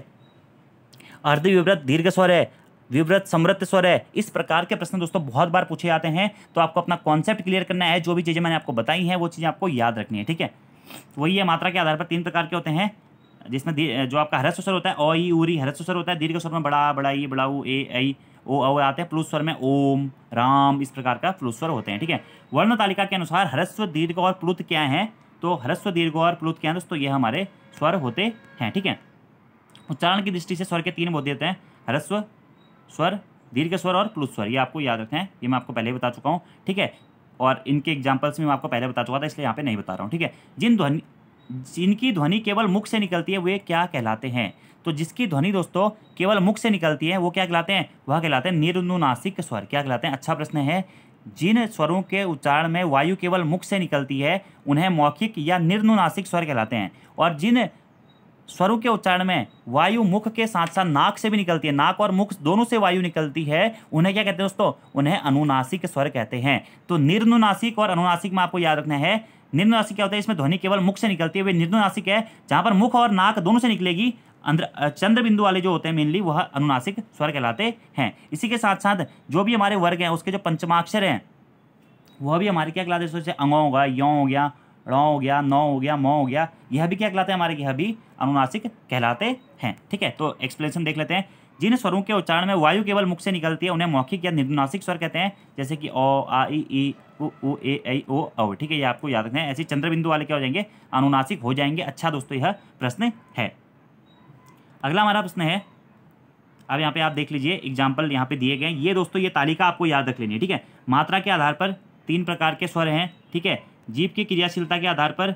A: अर्ध विवृत दीर्घ स्वर है विव्रत समृद्ध स्वर है इस प्रकार के प्रश्न दोस्तों बहुत बार पूछे जाते हैं तो आपको अपना कॉन्सेप्ट क्लियर करना है जो भी चीज़ें मैंने आपको बताई हैं वो चीज़ें आपको याद रखनी है ठीक है वही है मात्रा के आधार पर तीन प्रकार के होते हैं जिसमें जो आपका हरस्व स्वर होता है ओ ई उरी हरस्व स्वर होता है दीर्घ स्वर में बड़ा बड़ा ई बड़ा ऊ ए आई ओ अ आते हैं प्लुस स्वर में ओम राम इस प्रकार का प्लुस स्वर होते हैं ठीक है वर्ण तालिका के अनुसार हरस्व दीर्घ और प्लुत क्या है तो हरस्व दीर्घ और प्लुत क्या है दोस्तों ये हमारे स्वर होते हैं ठीक है उच्चारण की दृष्टि से स्वर के तीन बोध देते हैं हरस्व स्वर दीर्घ स्वर और प्लुत स्वर ये आपको याद रखना है ये मैं आपको पहले ही बता चुका हूँ ठीक है और इनके एग्जाम्पल्स में मैं आपको पहले बता चुका था इसलिए यहाँ पे नहीं बता रहा हूँ ठीक है जिन ध्वनि जिनकी ध्वनि केवल मुख से निकलती है वे क्या कहलाते हैं तो जिसकी ध्वनि दोस्तों केवल मुख से निकलती है वो क्या कहलाते हैं वह कहलाते हैं निरुनुनासिक स्वर क्या कहलाते हैं अच्छा प्रश्न है जिन स्वरों के उच्चारण में वायु केवल मुख से निकलती है उन्हें मौखिक या निर्नुनासिक स्वर कहलाते हैं और जिन स्वरों के उच्चारण में वायु मुख के साथ साथ नाक से भी निकलती है नाक और मुख दोनों से वायु निकलती है उन्हें क्या कहते हैं दोस्तों उन्हें अनुनासिक स्वर कहते हैं तो निर्नुनासिक और अनुनासिक में आपको याद रखना है निर्नुनासिक क्या होता है इसमें ध्वनि केवल मुख से निकलती है वे निर्नुनासिक है जहां पर मुख और नाक दोनों से निकलेगी अंदर चंद्र बिंदु वाले जो होते हैं मेनली वह अनुनासिक स्वर कहलाते हैं इसी के साथ साथ जो भी हमारे वर्ग हैं उसके जो पंचमाक्षर हैं वह भी हमारे क्या कहलाते हैं अंगों होगा यौ हो गया र हो गया नौ हो गया मौ हो गया यह भी क्या कहलाते हैं हमारे यह भी अनुनासिक कहलाते हैं ठीक है तो एक्सप्लेनेशन देख लेते हैं जिन स्वरों के उच्चारण में वायु केवल मुख से निकलती है उन्हें मौखिक या निर्नासिक स्वर कहते हैं जैसे कि ओ आ ई ई उ ए आई ओ औ ठीक है ये आपको याद रखना है ऐसे चंद्रबिंदु वाले क्या हो जाएंगे अनुनासिक हो जाएंगे अच्छा दोस्तों यह प्रश्न है अगला हमारा प्रश्न है अब यहाँ पे आप देख लीजिए एग्जाम्पल यहाँ पे दिए गए ये दोस्तों ये तालिका आपको याद रख लेनी है ठीक है मात्रा के आधार पर तीन प्रकार के स्वर हैं ठीक है जीव की क्रियाशीलता के आधार पर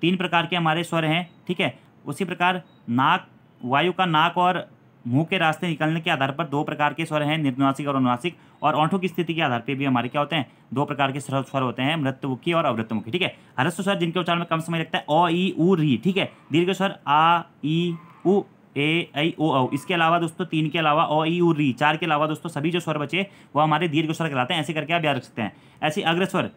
A: तीन प्रकार के हमारे स्वर हैं ठीक है उसी प्रकार नाक वायु का नाक और मुंह के रास्ते निकलने के आधार पर दो प्रकार के स्वर हैं निर्नुनासिक और अनुनासिक और ऑंठों की स्थिति के आधार पर भी हमारे क्या होते हैं दो प्रकार के स्वर होते हैं मृत्युमुखी और अवृत्तमुखी ठीक है हरस्व स्वर जिनके उच्चारण में कम समय लगता है ओ ई ऊ री ठीक है दीर्घ स्वर आ ई ऊ ए आई ओ औ इसके अलावा दोस्तों तीन के अलावा ओ ई ऊ री चार के अलावा दोस्तों सभी जो स्वर बचे वो हमारे दीर्घ स्वर कहलाते हैं ऐसे करके आप याद रख सकते हैं ऐसे अग्रस्वर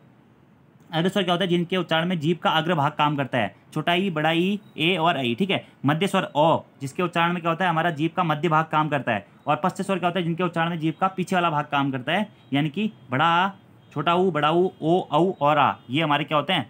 A: अग्र स्वर क्या होता है जिनके उच्चारण में जीव का अग्र भाग काम करता है छोटा ई बड़ा ई ए और ई ठीक है मध्य स्वर ओ जिसके उच्चारण में क्या होता है हमारा जीव का मध्य भाग काम करता है और पश्च स्वर क्या होता है जिनके उच्चारण में जीव का पीछे वाला भाग काम करता है यानी कि बड़ा छोटा ऊ बड़ा ऊ ओ औ और आ ये हमारे क्या होते हैं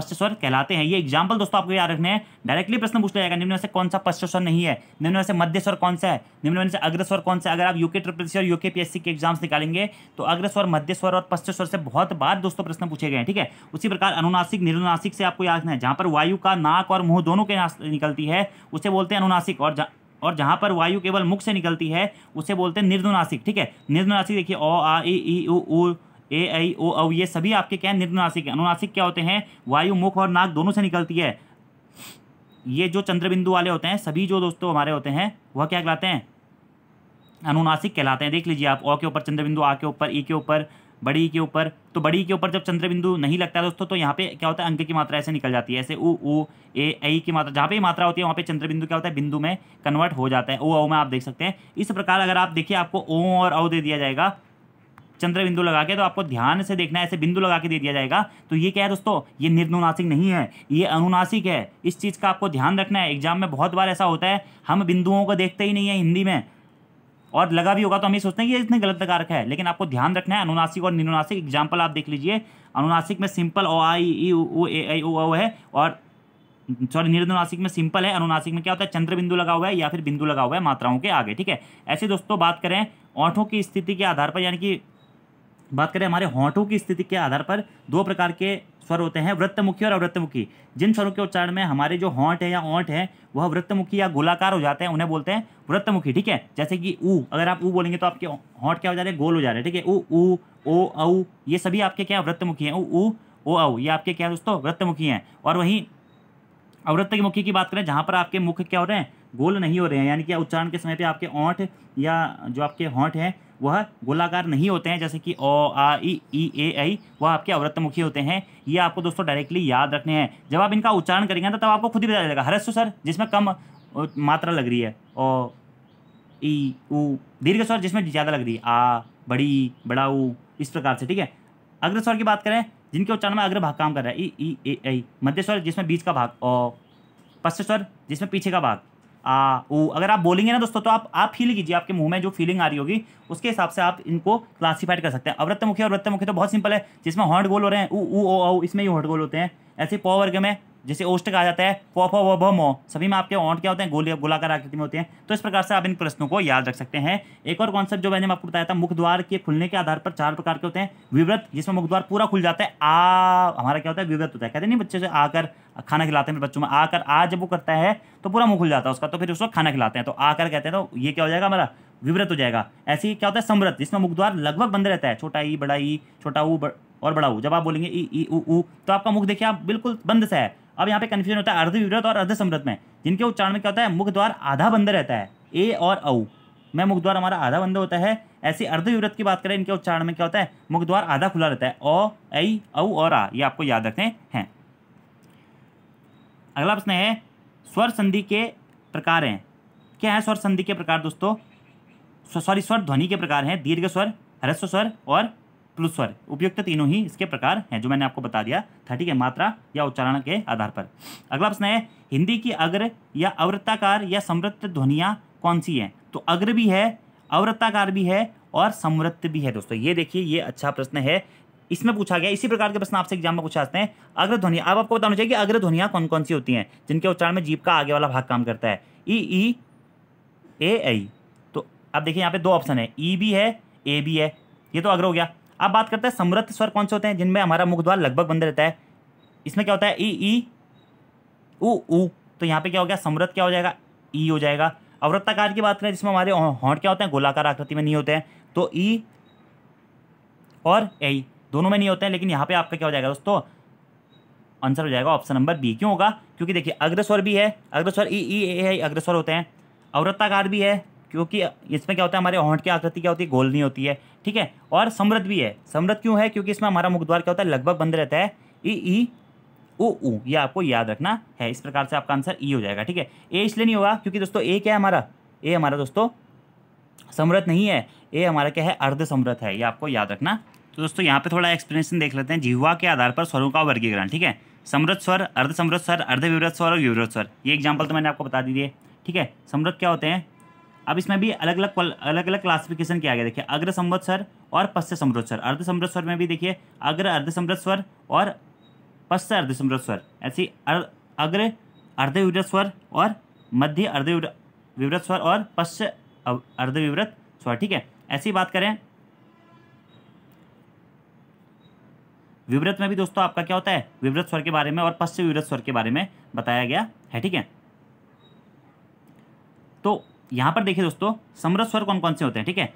A: स्वर कहलाते हैं ये एग्जाम्पल दोस्तों आपको याद रखने हैं डायरेक्टली प्रश्न पूछ लिया जाएगा निम्न में से कौन सा पश्चस्वर नहीं है निम्न में से मध्य स्वर कौन सा है निम्न में से अग्रस्वर कौन सा अगर आप यूके ट्रिपल सी और यूके पीएससी के एग्जाम्स निकालेंगे तो अग्रस्वर मध्य स्वर और पश्चस्वर से बहुत बार दोस्तों प्रश्न पूछे गए हैं ठीक है उसी प्रकार अनुनासिक निर्नासिक से आपको याद रखना है जहाँ पर वायु का नाक और मुंह दोनों के निकलती है उसे बोलते हैं अनुनासिक और और जहां पर वायु केवल मुख से निकलती है उसे बोलते हैं निर्दुनासिक ठीक है निर्दुनासिक देखिए ओ आ ई ई उ ए आई ओ औ ये सभी आपके क्या निर्नुनासिक अनुनासिक क्या होते हैं वायु मुख और नाक दोनों से निकलती है ये जो चंद्रबिंदु वाले होते हैं सभी जो दोस्तों हमारे होते हैं वह क्या कहलाते हैं अनुनासिक कहलाते हैं देख लीजिए आप ओ के ऊपर चंद्रबिंदु आ के ऊपर ई के ऊपर बड़ी के ऊपर तो बड़ी के ऊपर जब चंद्रबिंदु नहीं लगता है दोस्तों तो यहाँ पे क्या होता है अंक की मात्रा ऐसे निकल जाती है ऐसे ऊ ऊ ए आई की मात्रा जहाँ पे मात्रा होती है वहाँ पे चंद्रबिंदु क्या होता है बिंदु में कन्वर्ट हो जाता है ओ ओ में आप देख सकते हैं इस प्रकार अगर आप देखिए आपको ओ और औ दे दिया जाएगा चंद्र बिंदु लगा के तो आपको ध्यान से देखना है ऐसे बिंदु लगा के दे दिया जाएगा तो ये क्या है दोस्तों ये निर्नुनासिक नहीं है ये अनुनासिक है इस चीज़ का आपको ध्यान रखना है एग्जाम में बहुत बार ऐसा होता है हम बिंदुओं को देखते ही नहीं है हिंदी में और लगा भी होगा तो हम ये सोचते हैं कि इतने गलत लगा रखा है लेकिन आपको ध्यान रखना है अनुनासिक और निर्नुनासिक एग्जाम्पल आप देख लीजिए अनुनासिक में सिंपल ओ आई ई ओ ए आई ओ ओ है और सॉरी निर्दुनासिक में सिंपल है अनुनासिक में क्या होता है चंद्र बिंदु लगा हुआ है या फिर बिंदु लगा हुआ है मात्राओं के आगे ठीक है ऐसे दोस्तों बात करें ओंठों की स्थिति के आधार पर यानी कि बात करें हमारे होंठों की स्थिति के आधार पर दो प्रकार के स्वर होते हैं वृत्तमुखी और अवृत्तमुखी जिन स्वरों के उच्चारण में हमारे जो होंठ है या ओंठ है वह वृत्तमुखी या गोलाकार हो जाते हैं उन्हें बोलते हैं वृत्तमुखी ठीक है जैसे कि ऊ अगर आप ऊ बोलेंगे तो आपके होंठ क्या हो जा रहे हैं गोल हो जा रहे हैं ठीक है ऊ ऊ ओ औ ये सभी आपके क्या वृत्तमुखी हैं ऊ ओ औ ये आपके क्या दोस्तों वृत्तमुखी हैं और वहीं अवृत्त मुखी की बात करें जहाँ पर आपके मुख क्या हो रहे हैं गोल नहीं हो रहे हैं यानी कि उच्चारण के समय पर आपके ओंठ या जो आपके होंठ हैं वह गोलाकार नहीं होते हैं जैसे कि ओ आ ई ई ए आई वह आपके अवृत्तमुखी होते हैं ये आपको दोस्तों डायरेक्टली याद रखने हैं जब आप इनका उच्चारण करेंगे ना तब आपको खुद ही पता चलेगा हरस्व सर जिसमें कम मात्रा लग रही है ओ ई ऊ दीर्घ स्वर जिसमें ज़्यादा लग रही है आ बड़ी बड़ा ऊ इस प्रकार से ठीक है अग्र स्वर की बात करें जिनके उच्चारण में अग्र भाग काम कर रहा है ई ई ए आई मध्य स्वर जिसमें बीच का भाग ओ पश्च स्वर जिसमें पीछे का भाग आ ऊ अगर आप बोलेंगे ना दोस्तों तो आप आप फील कीजिए आपके मुंह में जो फीलिंग आ रही होगी उसके हिसाब से आप इनको क्लासिफाइड कर सकते हैं अवृत्त मुखी और वृत्त मुखी तो बहुत सिंपल है जिसमें हॉट गोल हो रहे हैं ऊ ओ ओ इसमें ही हॉट गोल होते हैं ऐसे पौ वर्ग में जैसे ओष्ट कहा जाता है पोफो मो सभी में आपके ऑंट क्या होते हैं गोली गोलाकार आकृति में होते हैं तो इस प्रकार से आप इन प्रश्नों को याद रख सकते हैं एक और कॉन्सेप्ट जो मैंने आपको बताया था मुख द्वार के खुलने के आधार पर चार प्रकार के होते हैं विव्रत जिसमें मुख द्वार पूरा खुल जाता है आ हमारा क्या होता है विव्रत होता है कहते नहीं बच्चे से आकर खाना खिलाते हैं बच्चों में आकर आ जब वो करता है तो पूरा मुँह खुल जाता है उसका तो फिर उसको खाना खिलाते हैं तो आकर कहते हैं तो ये क्या हो जाएगा हमारा विव्रत हो जाएगा ऐसे ही क्या होता है समृत जिसमें मुख द्वार लगभग बंद रहता है छोटा ई बड़ा ई छोटा ऊ और बड़ा ऊ जब आप बोलेंगे ई ई ऊ तो आपका मुख देखिए आप बिल्कुल बंद सा है अब यहाँ पे कन्फ्यूजन होता है अर्ध विव्रत और अर्ध समृत में जिनके उच्चारण में क्या होता है मुख द्वार आधा बंद रहता है ए और औ में मुख द्वार हमारा आधा बंद होता है ऐसे अर्ध विव्रत की बात करें इनके उच्चारण में क्या होता है मुख द्वार आधा खुला रहता है ओ ऐ औ और आ ये आपको याद रखने हैं अगला प्रश्न है स्वर संधि के प्रकार हैं क्या है स्वर संधि के प्रकार दोस्तों सॉरी स्वर ध्वनि के प्रकार हैं दीर्घ स्वर ह्रस्व स्वर और प्लस स्वर उपयुक्त तीनों ही इसके प्रकार हैं जो मैंने आपको बता दिया था ठीक है मात्रा या उच्चारण के आधार पर अगला प्रश्न है हिंदी की अग्र या अवृत्ताकार या समृद्ध ध्वनियाँ कौन सी हैं तो अग्र भी है अवृत्ताकार भी है और समृद्ध भी है दोस्तों ये देखिए ये अच्छा प्रश्न है इसमें पूछा गया इसी प्रकार के प्रश्न आपसे एग्जाम में पूछा जाते हैं अग्र ध्वनि अब आपको बताना चाहिए कि अग्र ध्वनियाँ कौन कौन सी होती हैं जिनके उच्चारण में जीप का आगे वाला भाग काम करता है ई ई ए आई तो अब देखिए यहाँ पे दो ऑप्शन है ई भी है ए भी है ये तो अग्र हो गया अब बात करते हैं समृद्ध स्वर कौन से होते हैं जिनमें हमारा मुख द्वार लगभग बंद रहता है इसमें क्या होता है ई ई ऊ तो यहाँ पे क्या हो गया समृद्ध क्या हो जाएगा ई हो जाएगा अवृत्ताकार की बात करें जिसमें हमारे हॉट क्या होते हैं गोलाकार आकृति में नहीं होते हैं तो ई और ए दोनों में नहीं होते हैं लेकिन यहाँ पे आपका क्या हो जाएगा दोस्तों आंसर हो जाएगा ऑप्शन नंबर बी क्यों होगा क्योंकि देखिए अग्रस्वर भी है अग्रस्वर ई ई ए अग्रस्वर होते हैं अवृत्ताकार भी है क्योंकि इसमें क्या होता है हमारे होंठ की आकृति क्या होती है गोलनी होती है ठीक है और समृद्ध भी है समृद्ध क्यों है क्योंकि इसमें हमारा मुखद्वार द्वार क्या होता है लगभग बंद रहता है ई ई ओ ऊ ये आपको याद रखना है इस प्रकार से आपका आंसर ई हो जाएगा ठीक है ए इसलिए नहीं होगा क्योंकि दोस्तों ए क्या है हमारा ए हमारा दोस्तों समृद्ध नहीं है ए हमारा क्या है अर्ध समृद्ध है ये आपको याद रखना तो दोस्तों यहाँ पे थोड़ा एक्सप्लेनेशन देख लेते हैं जिहुआ के आधार पर स्वरों का वर्गीकरण ठीक है समृद्ध स्वर अर्ध समृद्ध स्वर अर्ध विवृत स्वर और विवृत स्वर ये एग्जाम्पल तो मैंने आपको बता दी है ठीक है समृद्ध क्या होते हैं अब इसमें भी अलग अलग अलग अलग क्लासिफिकेशन किया गया देखिए अग्र स्वर और समृद्ध स्वर अर्ध स्वर में भी देखिए अग्र अर्ध स्वर और पश्च अर्ध स्वर ऐसी अग्र अर्ध विवृत स्वर और मध्य अर्ध विवृत स्वर और पश्च अर्ध विवृत स्वर ठीक है ऐसी बात करें विवृत में भी दोस्तों आपका क्या होता है विवृत स्वर के बारे में और पश्च विवृत स्वर के बारे में बताया गया है ठीक है तो यहां पर देखिए दोस्तों समृद्ध स्वर कौन कौन से होते हैं ठीक है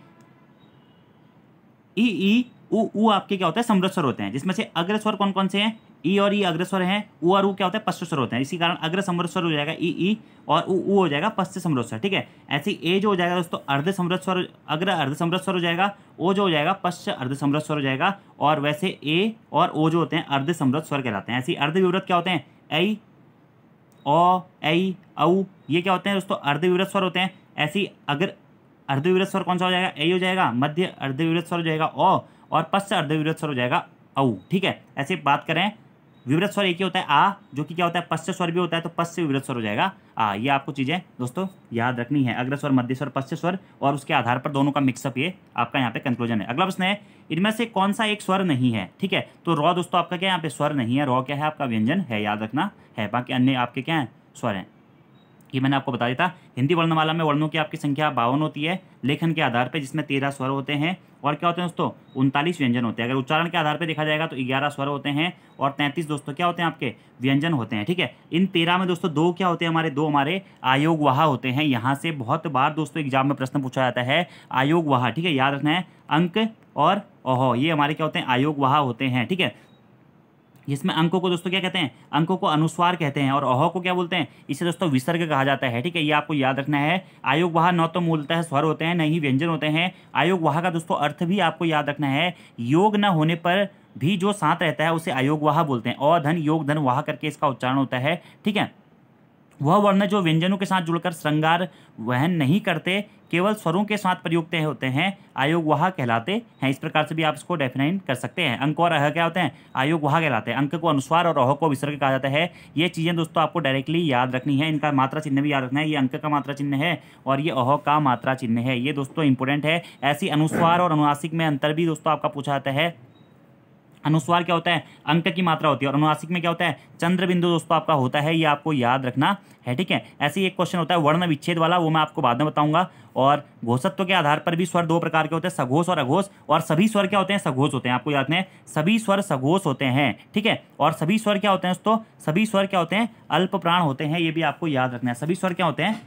A: ई ई उ उ आपके क्या होता है समृद्ध स्वर होते हैं जिसमें से अग्र स्वर कौन कौन से हैं ई और ई अग्रस्वर हैं ऊ और ऊ क्या होता है पश्च स्वर होते हैं इसी कारण अग्र समृद्ध हो जाएगा ई ई और ऊ उ हो जाएगा पश्च समृद्ध ठीक है ऐसे ए जो हो जाएगा दोस्तों अर्ध समृद्ध स्वर अग्र अर्ध समृद्ध स्वर हो जाएगा ओ जो हो जाएगा पश्च अर्ध समृद्ध स्वर हो जाएगा और वैसे ए और ओ जो होते हैं अर्ध समृद्ध स्वर कहलाते हैं ऐसे अर्ध विवृत क्या होते हैं ऐ ओ ऐ औ ये क्या होते हैं दोस्तों अर्ध विवृत स्वर होते हैं ऐसी अगर अर्धविरोध स्वर कौन सा हो जाएगा ए हो जाएगा मध्य अर्धविवृत स्वर हो जाएगा ओ और पश्च अर्धविवृत स्वर हो जाएगा औ ठीक है ऐसे बात करें विवृत स्वर एक ही होता है आ जो कि क्या होता है पश्च स्वर भी होता है तो पश्च विवृत स्वर हो जाएगा आ ये आपको चीज़ें दोस्तों याद रखनी है अग्र स्वर मध्य स्वर पश्च स्वर और उसके आधार पर दोनों का मिक्सअप ये आपका यहाँ पे कंक्लूजन है अगला प्रश्न है इनमें से कौन सा एक स्वर नहीं है ठीक है तो रॉ दोस्तों आपका क्या यहाँ पे स्वर नहीं है रॉ क्या है आपका व्यंजन है याद रखना है बाकी अन्य आपके क्या हैं स्वर हैं ये मैंने आपको बता दिया हिंदी वर्णमाला में वर्णों की आपकी संख्या बावन होती है लेखन के आधार पर जिसमें तेरह स्वर होते हैं और क्या होते हैं दोस्तों उनतालीस व्यंजन होते हैं अगर उच्चारण के आधार पर देखा जाएगा तो ग्यारह स्वर होते हैं और तैंतीस दोस्तों क्या होते हैं आपके व्यंजन होते हैं ठीक है इन तेरह में दोस्तों दो क्या होते हैं हमारे दो हमारे आयोग वहा होते हैं यहाँ से बहुत बार दोस्तों एग्जाम में प्रश्न पूछा जाता है आयोग वहा ठीक है याद रखना है अंक और ओहो ये हमारे क्या होते हैं आयोग वहा होते हैं ठीक है इसमें अंकों को दोस्तों क्या कहते हैं अंकों को अनुस्वार कहते हैं और अह को क्या बोलते हैं इसे दोस्तों विसर्ग कहा जाता है ठीक है ये आपको याद रखना है आयोग वहा न तो मूलतः स्वर होते हैं न ही व्यंजन होते हैं आयोग वहा का दोस्तों अर्थ भी आपको याद रखना है योग न होने पर भी जो साथ रहता है उसे आयोग वहा बोलते हैं अधन योग धन वहा करके इसका उच्चारण होता है ठीक है वह वर्ण जो व्यंजनों के साथ जुड़कर श्रृंगार वहन नहीं करते केवल स्वरों के साथ प्रयुक्त होते हैं आयोग वहा कहलाते हैं इस प्रकार से भी आप इसको डेफिनाइन कर सकते हैं अंक और अह क्या होते हैं आयोग वहा कहलाते हैं अंक को अनुस्वार और अह को विसर्ग कहा जाता है ये चीज़ें दोस्तों आपको डायरेक्टली याद रखनी है इनका मात्रा चिन्ह भी याद रखना है ये अंक का मात्रा चिन्ह है और ये अह का मात्रा चिन्ह है ये दोस्तों इंपॉर्टेंट है ऐसी अनुस्वार और अनुवासिक में अंतर भी दोस्तों आपका पूछा जाता है अनुस्वार क्या होता है अंक की मात्रा होती है और अनुनासिक में क्या होता है चंद्र बिंदु दोस्तों आपका होता है ये आपको याद रखना है ठीक है ऐसे ही एक क्वेश्चन होता है वर्ण विच्छेद वाला वो मैं आपको बाद में बताऊंगा और घोषत्व के आधार पर भी स्वर दो प्रकार के होते हैं सघोष और अघोष और सभी स्वर क्या होते हैं सघोष होते हैं आपको याद है सभी स्वर सघोष होते हैं ठीक है और सभी स्वर क्या होते हैं दोस्तों सभी स्वर क्या होते हैं अल्प प्राण होते हैं ये भी आपको याद रखना है सभी स्वर क्या होते हैं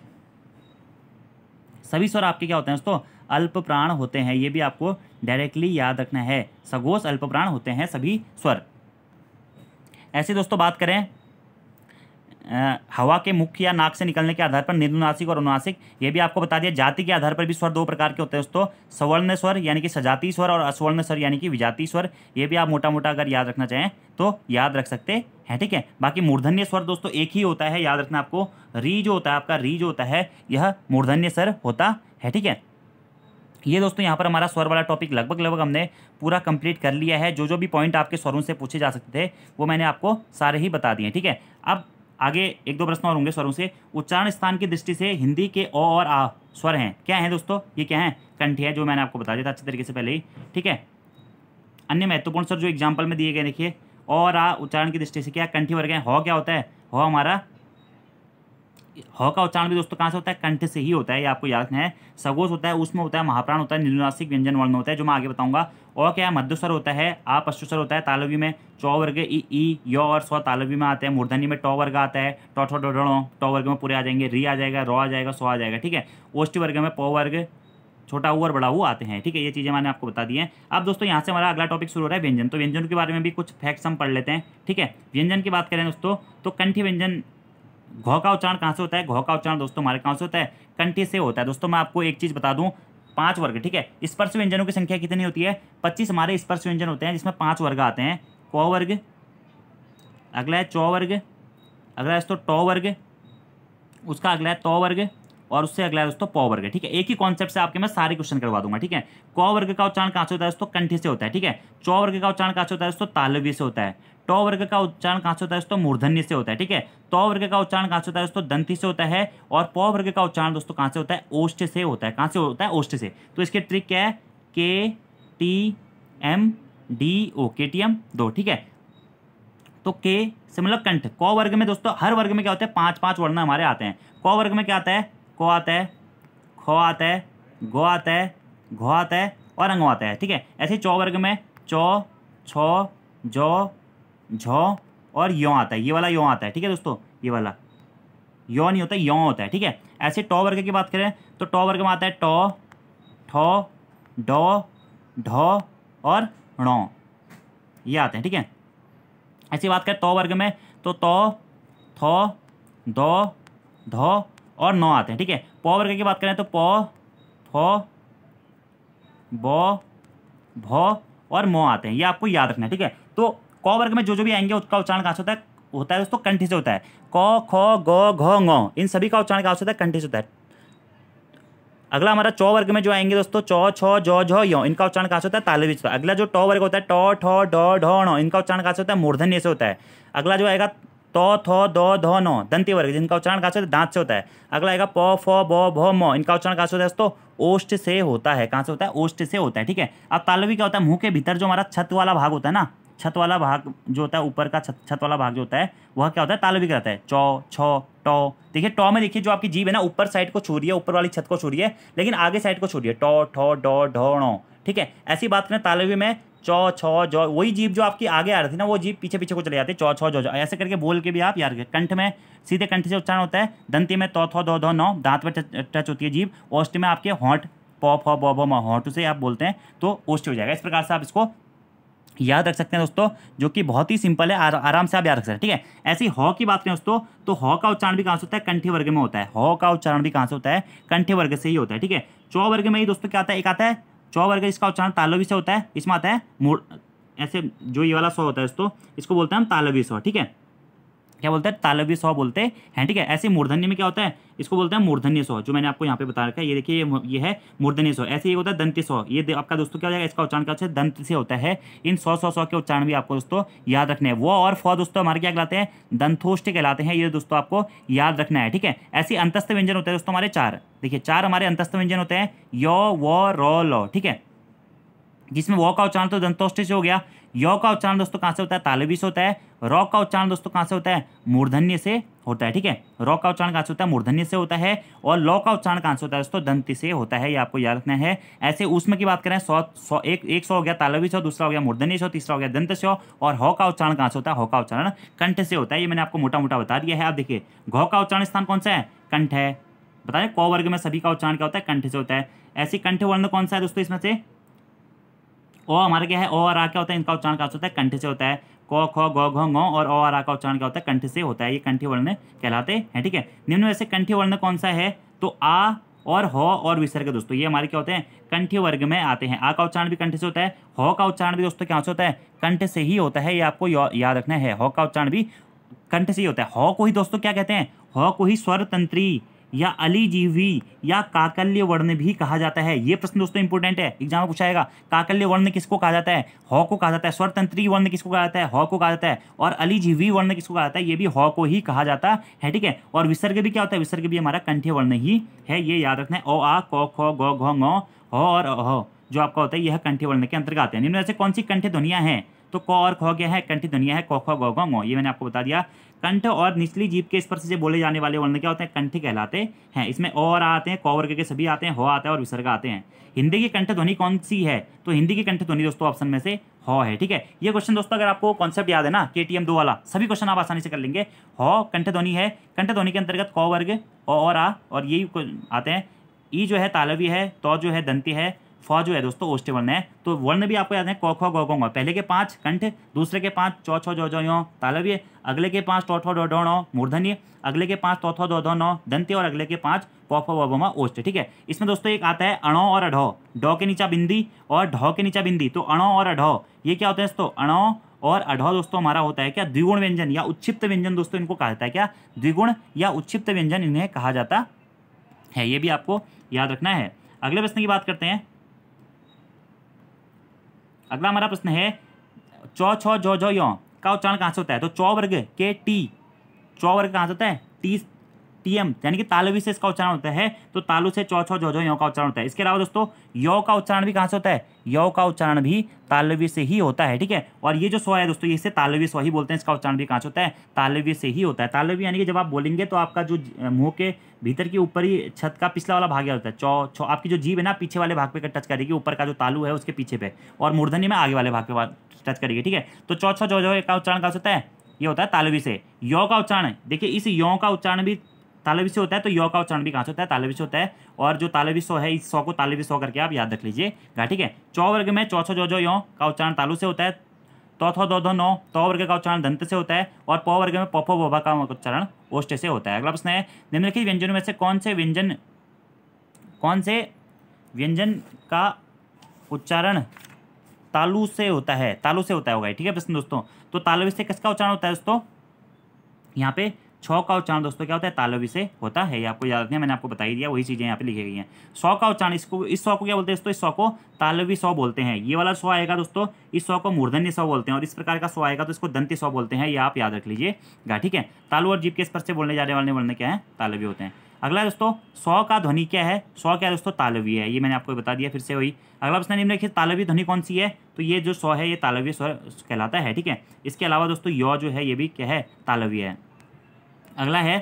A: सभी स्वर आपके क्या होते हैं दोस्तों अल्प प्राण होते हैं ये भी आपको डायरेक्टली याद रखना है अल्प अल्पप्राण होते हैं सभी स्वर ऐसे दोस्तों बात करें हवा के मुख्य या नाक से निकलने के आधार पर निर्नुनासिक और अनुनासिक ये भी आपको बता दिया जाति के आधार पर भी स्वर दो प्रकार के होते हैं दोस्तों सवर्ण स्वर यानी कि सजाती स्वर और असवर्ण स्वर यानी कि विजाती स्वर ये भी आप मोटा मोटा अगर याद रखना चाहें तो याद रख सकते हैं ठीक है बाकी मूर्धन्य स्वर दोस्तों एक ही होता है याद रखना आपको री जो होता है आपका री जो होता है यह मूर्धन्य स्वर होता है ठीक है ये दोस्तों यहाँ पर हमारा स्वर वाला टॉपिक लगभग लगभग हमने पूरा कंप्लीट कर लिया है जो जो भी पॉइंट आपके स्वरों से पूछे जा सकते थे वो मैंने आपको सारे ही बता दिए ठीक है अब आगे एक दो प्रश्न और होंगे स्वरों से उच्चारण स्थान की दृष्टि से हिंदी के ओ और आ स्वर हैं क्या हैं दोस्तों ये क्या हैं कंठ है जो मैंने आपको बता दिया था अच्छे तरीके से पहले ही ठीक है अन्य महत्वपूर्ण स्वर जो एग्जाम्पल में दिए गए देखिए और आ उच्चारण की दृष्टि से क्या कंठी वर्ग है हॉ क्या होता है हॉ हमारा ह का उच्चारण भी दोस्तों कहाँ से होता है कंठ से ही होता है ये आपको याद रखना है सगोश होता है उसमें होता है महाप्राण होता है निर्नासिक व्यंजन वर्ण होता है जो मैं आगे बताऊंगा और क्या मध्य स्वर होता है आप अश्वस्वर होता है तालवी में चौ वर्ग ई ई यो और स्व तालवी में आते हैं मूर्धनी में टॉ वर्ग आता है टॉ ठो डो टॉ वर्ग में पूरे आ जाएंगे री आ जाएगा रो आ जाएगा सो आ जाएगा ठीक है ओष्ट वर्ग में पौ वर्ग छोटा हुआ और बड़ा हुआ आते हैं ठीक है ये चीज़ें मैंने आपको बता दी हैं अब दोस्तों यहाँ से हमारा अगला टॉपिक शुरू हो रहा है व्यंजन तो व्यंजन के बारे में भी कुछ फैक्ट्स हम पढ़ लेते हैं ठीक है व्यंजन की बात करें दोस्तों तो कंठी व्यंजन घो का उच्चारण कहाँ से होता है घो का उच्चारण दोस्तों हमारे कहाँ से होता है कंठी से होता है दोस्तों मैं आपको एक चीज़ बता दूँ पांच वर्ग ठीक है स्पर्श व्यंजनों की संख्या कितनी होती है पच्चीस हमारे स्पर्श व्यंजन होते हैं जिसमें पांच वर्ग आते हैं क वर्ग अगला है चौ वर्ग अगला है दोस्तों टौ वर्ग उसका अगला है तौ वर्ग और उससे अगला है दोस्तों पौ वर्ग ठीक है एक ही कॉन्सेप्ट से आपके मैं सारे क्वेश्चन करवा दूंगा ठीक है क वर्ग का उच्चारण कहाँ से होता है दोस्तों कंठी से होता है ठीक है चौ वर्ग का उच्चारण कहाँ से होता है दोस्तों तालवी से होता है टॉ वर्ग का उच्चारण कहाँ से होता है दोस्तों मूर्धन्य से होता है ठीक है तौ वर्ग का उच्चारण कहाँ से होता है दोस्तों दंती से होता है और पौ वर्ग का उच्चारण दोस्तों कहाँ से होता है ओष्ठ से होता है कहाँ से होता है ओष्ठ से तो इसके ट्रिक क्या है के टी एम डी ओ के टी एम दो ठीक है तो के से मतलब कंठ कौ वर्ग में दोस्तों हर वर्ग में क्या होता है पांच पांच वर्ण हमारे आते हैं कौ वर्ग में क्या आता है को आता है खो आता है गो आता है घो आता है और अंग आता है ठीक है ऐसे चौ वर्ग में चौ छो जो झो और यों आता है ये वाला यों आता है ठीक है दोस्तों ये वाला यो नहीं होता यों होता है ठीक है ऐसे टॉ वर्ग की बात करें तो टॉ वर्ग में आता है टॉ ठो डो ढो और णो ये आते हैं ठीक है ऐसी बात करें तो वर्ग में तो तो थो दो धो और नौ आते हैं ठीक है पौ वर्ग की बात करें तो पौ फ भ और मो आते हैं ये आपको याद रखना है ठीक है तो कौ वर्ग में जो जो भी आएंगे उसका उच्चारण कहाँ से होता है होता है दोस्तों कंठी से होता है क ख ग घ ग इन सभी का उच्चारण कहाँ से होता है कंठी से होता है अगला हमारा चौ वर्ग में जो आएंगे दोस्तों चौ छ जो झो यो इनका उच्चारण कहाँ से होता है तालवी से अगला जो टॉ वर्ग होता है टॉ ठ डो ढ इनका उच्चारण कहाँ से होता है मूर्धन्य से होता है अगला जो आएगा तो थो दो धो नो दंती वर्ग जिनका उच्चारण कहाँ से होता है दांत से होता है अगला आएगा प फ बो भ म इनका उच्चारण कहाँ से होता है दोस्तों ओष्ट से होता है कहाँ से होता है ओष्ट से होता है ठीक है अब तालवी क्या होता है मुंह के भीतर जो हमारा छत वाला भाग होता है ना छत वाला भाग जो होता है ऊपर का छत छत वाला भाग जो होता है वह क्या होता है तालवी कहता है चौ छो टो देखिए टॉ में देखिए जो आपकी जीभ है ना ऊपर साइड को छू रही है ऊपर वाली छत को छू रही है लेकिन आगे साइड को छू रही है टो ठो डो ढो ठीक है ऐसी बात करें तालवी में चौ छौ जौ वही जीप जो आपकी आगे आ रही थी ना वो जीप पीछे पीछे को चले जाती है चौ छौ जौ जौ ऐसे करके बोल के भी आप याद कंठ में सीधे कंठ से उच्चारण होता है दंती में तो थो दो धो नौ दांत पर टच होती है जीप ओष्ट में आपके हॉट पौ फौ बौ बौ हॉट उसे आप बोलते हैं तो ओष्ट हो जाएगा इस प्रकार से आप इसको याद रख सकते हैं दोस्तों जो कि बहुत ही सिंपल है आर, आराम से आप याद रख सकते हैं ठीक है ऐसी हॉ की बात करें दोस्तों तो हॉ का उच्चारण भी कहाँ से होता है कंठी वर्ग में होता है हॉ का उच्चारण भी कहाँ से होता है कंठी वर्ग से ही होता है ठीक है चौ वर्ग में ही दोस्तों क्या आता है एक आता है चौ वर्ग इसका उच्चारण तालवी से होता है इसमें आता है मोड़ ऐसे जो ये वाला सौ होता है इसको इसको बोलते हैं हम तालवी सौ ठीक है क्या बोलते हैं तालवी सौ बोलते हैं ठीक है ऐसे मूर्धन्य में क्या होता है इसको बोलते हैं मूर्धन्य सौ जो मैंने आपको यहाँ पे बता रखा है ये देखिए ये है मूर्धन्य सौ ऐसे ये होता है दंती सौ ये आपका दोस्तों क्या हो जाएगा इसका उच्चारण क्या होता है दंत से होता है इन सौ सौ सौ के उच्चारण भी आपको दोस्तों याद रखने हैं वो और फौ दोस्तों हमारे क्या कहलाते हैं दंथोष्ट कहलाते हैं ये दोस्तों आपको याद रखना है ठीक है ऐसे अंतस्थ व्यंजन होते हैं दोस्तों हमारे चार देखिए चार हमारे अंतस्थ व्यंजन होते हैं यो वो रो लो ठीक है जिसमें वो का उच्चारण तो दंतोष्ट से हो गया यौ का उच्चारण दोस्तों कहाँ से होता है तालवी से होता है रौ का उच्चारण दोस्तों कहाँ से होता है मूर्धन्य से होता है ठीक है रौ का उच्चारण कहाँ से होता है मूर्धन्य से होता है और लॉ का उच्चारण कहाँ से होता है दोस्तों दंत से होता है ये आपको याद रखना है ऐसे उसमें की बात करें सौ सौ एक एक सौ हो गया तालवी सौ दूसरा हो गया मूर्धन्य सौ तीसरा हो गया दंत सौ और हौ का उच्चारण कहाँ से होता है हौ का उच्चारण कंठ से होता है ये मैंने आपको मोटा मोटा बता दिया है आप देखिए घौ का उच्चारण स्थान कौन सा है कंठ है बता कौ वर्ग में सभी का उच्चारण क्या होता है कंठ से होता है ऐसी कंठ वर्ण कौन सा है दोस्तों इसमें से ओ हमारा क्या है ओ आर आ क्या होता है इनका उच्चारण क्या होता है कंठ से होता है क ख ग घ घ और ओ आर आ का उच्चारण क्या होता है कंठ से होता है ये कंठी वर्ण कहलाते हैं ठीक है निम्न में से कंठी वर्ण कौन सा है तो आ और ह और विसर्ग दोस्तों ये हमारे क्या होते हैं कंठ वर्ग में आते हैं आ का उच्चारण भी कंठ से होता है ह का उच्चारण भी दोस्तों क्या होता है कंठ से ही होता है ये आपको याद रखना है ह का उच्चारण भी कंठ से ही होता है ह को ही दोस्तों क्या कहते हैं ह को ही स्वर तंत्री या अलीजीवी या काकल्य वर्ण भी कहा जाता है ये प्रश्न दोस्तों इंपॉर्टेंट है एग्जाम में पूछाएगा काकल्य वर्ण किसको कहा जाता है हॉ को कहा जाता है स्वरतंत्री वर्ण किसको कहा जाता है हॉ को कहा जाता है और अलीजीवी वर्ण किसको कहा जाता है ये भी हॉ को ही कहा जाता है ठीक है और विसर्ग भी क्या होता है विसर्ग भी हमारा कंठ्य वर्ण ही है ये याद रखना है ओ आ कौ खो गौ घो और अ जो आपका होता है यह कंठ्य वर्ण के अंतर्गत आते हैं निम्न से कौन सी कंठ्य ध्वनियाँ हैं तो क और ख क्या है कंठ ध्वनिया है कौ गौ गौ गौ ये मैंने आपको बता दिया कंठ और निचली जीप के इस पर से बोले जाने वाले वर्ण क्या होते हैं कंठ कहलाते हैं इसमें ओ और आते हैं कौवर्ग वर्ग के सभी आते हैं हो आता है और विसर्ग आते हैं हिंदी की कंठ ध्वनि कौन सी है तो हिंदी की कंठ ध्वनि दोस्तों ऑप्शन में से हो है ठीक है ये क्वेश्चन दोस्तों अगर आपको कॉन्सेप्ट याद है ना के टी एम दो वाला सभी क्वेश्चन आप आसानी से कर लेंगे हो कंठ ध्वनि है कंठ ध्वनि के अंतर्गत कौवर्ग वर्ग और आ और यही आते हैं ई जो है तालवी है तो जो है दंती है फॉ जो है दोस्तों ओस्टे वर्ण है तो वर्ण भी आपको याद है कौ खौ गौ पहले के पांच कंठ दूसरे के पांच चौ छो जो तालव्य अगले के पांच टौठो डो डो मूर्धन्य अगले के पांच तौथो दो दो नौ दंत्य और अगले के पांच कौफो वोमा ओस्ट ठीक है इसमें दोस्तों एक आता है अणो और अढो डो के नीचा बिंदी और ढो के नीचा बिंदी तो अणो और अढो ये क्या होता है दोस्तों अणो और अढ़ो दोस्तों हमारा होता है क्या द्विगुण व्यंजन या उच्छिप्त व्यंजन दोस्तों इनको कहा जाता है क्या द्विगुण या उच्छिप्त व्यंजन इन्हें कहा जाता है ये भी आपको याद रखना है अगले प्रश्न की बात करते हैं अगला हमारा प्रश्न है चौ छौ जो जो यो का उच्चारण कहाँ से होता है तो चौ वर्ग के टी चौ वर्ग कहाँ से होता है टी टीएम यानी कि तालवी से इसका उच्चारण होता है तो तालु से चौ छौ जो यौ यो का उच्चारण होता है इसके अलावा दोस्तों यौ का उच्चारण भी कहाँ से होता है यौ का उच्चारण भी तालवी से ही होता है ठीक है और ये जो स्व है दोस्तों इसे तालवी स्व ही बोलते हैं इसका उच्चारण भी कहाँ से होता है तालवी से ही होता है तालवी यानी कि जब आप बोलेंगे तो आपका जो मुंह के भीतर की ऊपर ही छत का पिछला वाला भाग होता है चौ छौ आपकी जो जीव है ना पीछे वाले भाग पे टच करेगी ऊपर का जो तालु है उसके पीछे पे और मूर्धनी में आगे वाले भाग पे टच करेगी ठीक है तो चौ छौ जो का उच्चारण कहाँ से होता है ये होता है तालवी से यौ का उच्चारण देखिए इस यौ का उच्चारण भी तालवी से होता है तो यौ का उच्चारण भी कहाँ से होता है तालवी से होता है और जो तालवी सौ है इस सौ को तालवी सौ करके आप याद रख लीजिएगा ठीक है चौ वर्ग में चौथो जो जो यौ का उच्चारण तालु से होता है तो थो दो दो नौ तो वर्ग का उच्चारण दंत से होता है और प वर्ग में पफो बोभा का उच्चारण ओष्ट से होता है अगला प्रश्न है निम्नलिखित व्यंजनों में से कौन से व्यंजन कौन से व्यंजन का उच्चारण तालु से होता है तालु से होता होगा ठीक है प्रश्न दोस्तों तो तालु से किसका उच्चारण होता है दोस्तों यहाँ पे छौ का उच्चारण दोस्तों क्या होता है तालवी से होता है ये आपको याद रखना मैंने आपको बताई दिया वही चीज़ें यहाँ पे लिखी गई हैं सौ का उच्चारण इसको इस सौ को क्या बोलते हैं दोस्तों इस सौ को तालवी सौ बोलते हैं ये वाला सौ आएगा दोस्तों इस सौ को मूर्धन्य सौ बोलते हैं और इस प्रकार का सौ आएगा तो इसको दंत्य सौ बोलते हैं ये आप याद रख लीजिएगा ठीक है तालु और जीप के स्पर्श से बोलने जाने वाले वर्णन क्या है तालवी होते हैं अगला दोस्तों सौ का ध्वनि क्या है सौ क्या दोस्तों तालवी है ये मैंने आपको बता दिया फिर से वही अगला प्रश्न लिखिए तालवी ध्वनि कौन सी है तो ये जो सौ है ये तालवी स्वर कहलाता है ठीक है इसके अलावा दोस्तों यौ जो है ये भी क्या है तालवी है अगला है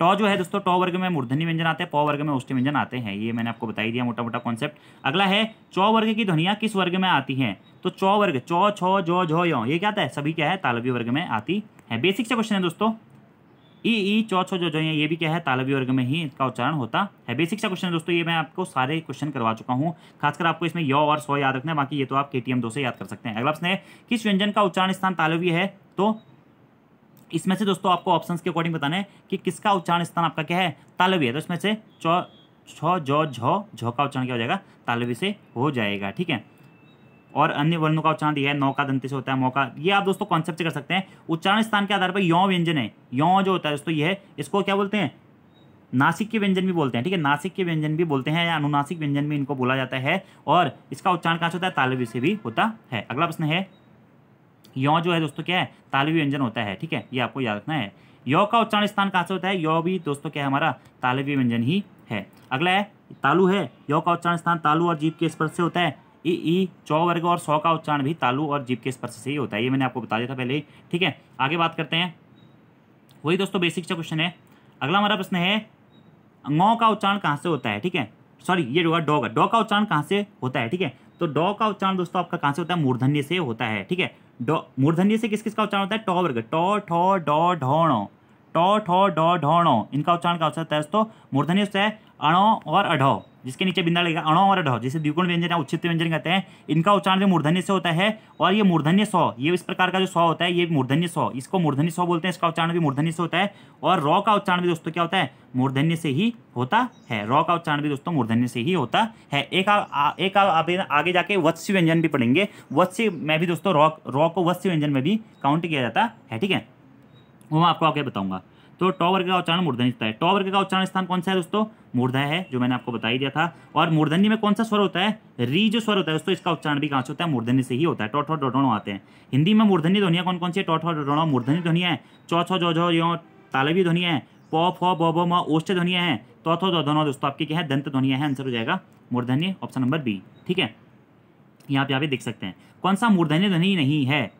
A: टॉ जो है दोस्तों टॉ वर्ग में मूर्धनी व्यंजन आते हैं पौ वर्ग में औष्ठी व्यंजन आते हैं ये मैंने आपको बताई दिया मोटा मोटा कॉन्सेप्ट अगला है चौ वर्ग की ध्वनियाँ किस वर्ग में आती हैं तो चौ वर्ग चौ छो जो झो यो ये क्या आता है सभी क्या है तालवी वर्ग में आती है बेसिक से क्वेश्चन है दोस्तों ई ई चौ छो जो जो ये भी क्या है तालवी वर्ग में ही इसका उच्चारण होता है बेसिक सा क्वेश्चन है दोस्तों ये मैं आपको सारे क्वेश्चन करवा चुका हूँ खासकर आपको इसमें यौ और सौ याद रखना है बाकी ये तो आप के टी एम दो से याद कर सकते हैं अगला प्रश्न है किस व्यंजन का उच्चारण स्थान तालवी है तो इसमें से दोस्तों आपको ऑप्शन के अकॉर्डिंग बताना है कि किसका उच्चारण स्थान आपका क्या है तालवी है तो इसमें से छ झो झो का उच्चारण क्या हो जाएगा तालवी से हो जाएगा ठीक है और अन्य वर्णों का उच्चारण दिया है नौ का दंते से होता है मौका ये आप दोस्तों कॉन्सेप्ट से कर सकते हैं उच्चारण स्थान के आधार पर यौ व्यंजन है यौ जो होता है दोस्तों ये है इसको क्या बोलते हैं नासिक के व्यंजन भी बोलते हैं ठीक है नासिक के व्यंजन भी बोलते हैं या अनुनासिक व्यंजन भी इनको बोला जाता है और इसका उच्चारण कहाँ से होता है तालवी से भी होता है अगला प्रश्न है यौ जो है दोस्तों क्या है तालवी व्यंजन होता है ठीक है ये आपको याद रखना है यौ का उच्चारण स्थान कहाँ से होता है यौ भी दोस्तों क्या है हमारा तालवी व्यंजन ही है अगला है तालु है यौ का उच्चारण स्थान तालु और जीप के स्पर्श से होता है ई ई चौ वर्ग और सौ का उच्चारण भी तालु और जीप के स्पर्श से ही होता है ये मैंने आपको बता दिया था पहले ही ठीक है आगे बात करते हैं वही दोस्तों बेसिक सा क्वेश्चन है अगला हमारा प्रश्न है ङ का उच्चारण कहाँ से होता है ठीक है सॉरी ये होगा डॉ का डॉ का उच्चारण कहाँ से होता है ठीक है तो डॉ का उच्चारण दोस्तों आपका कहाँ से होता है मूर्धन्य से होता है ठीक है डॉ मूर्धन्य से किस किस का उच्चारण होता है टॉ वर्ग टॉ ठो डॉ ढोणो टॉ ठो डॉ ढोणो इनका उच्चारण का होता है दोस्तों मूर्धन्य से अणो और अढो जिसके नीचे बिंदा लगेगा और ढ जिसे द्विगुण व्यंजन या उच्छित व्यंजन कहते हैं इनका उच्चारण जो मूर्धन्य से होता है और ये मूर्धन्य सौ ये इस प्रकार का जो सौ होता है ये मूर्धन्य सौ इसको मूर्धन्य सौ बोलते हैं इसका उच्चारण भी मूर्धन्य से होता है और रॉ का उच्चारण भी दोस्तों क्या होता है मूर्धन्य से ही होता है रॉ का उच्चारण भी दोस्तों मूर्धन्य से ही होता है एक आगे जाके वत्स्य व्यंजन भी पढ़ेंगे वत्स्य में भी दोस्तों रॉ रॉ को वत्स्य व्यंजन में भी काउंट किया जाता है ठीक है वो मैं आपको आगे बताऊंगा तो टॉ वर्ग का उच्चारण मूर्धनी होता है टॉ वर्ग का उच्चारण स्थान कौन सा है दोस्तों मूर्धा है जो मैंने आपको बताई दिया था और मूर्धनी में कौन सा स्वर होता है री जो स्वर होता है दोस्तों इसका उच्चारण भी कहाँ से होता है मूर्धनी से ही होता है टोठो डोटो आते हैं हिंदी में मूर्धनी ध्वनिया कौन कौन सी है टोठो डोटोणो मूर्धनी ध्वनिया है चौ छो जो जो यो तालवी ध्वनिया है पौ फो बो बो म ध्वनिया है तो थो दोनों दोस्तों आपके क्या है दंत ध्वनिया है आंसर हो जाएगा मूर्धन्य ऑप्शन नंबर बी ठीक है यहाँ पे आप देख सकते हैं कौन सा मूर्धन्य ध्वनि नहीं है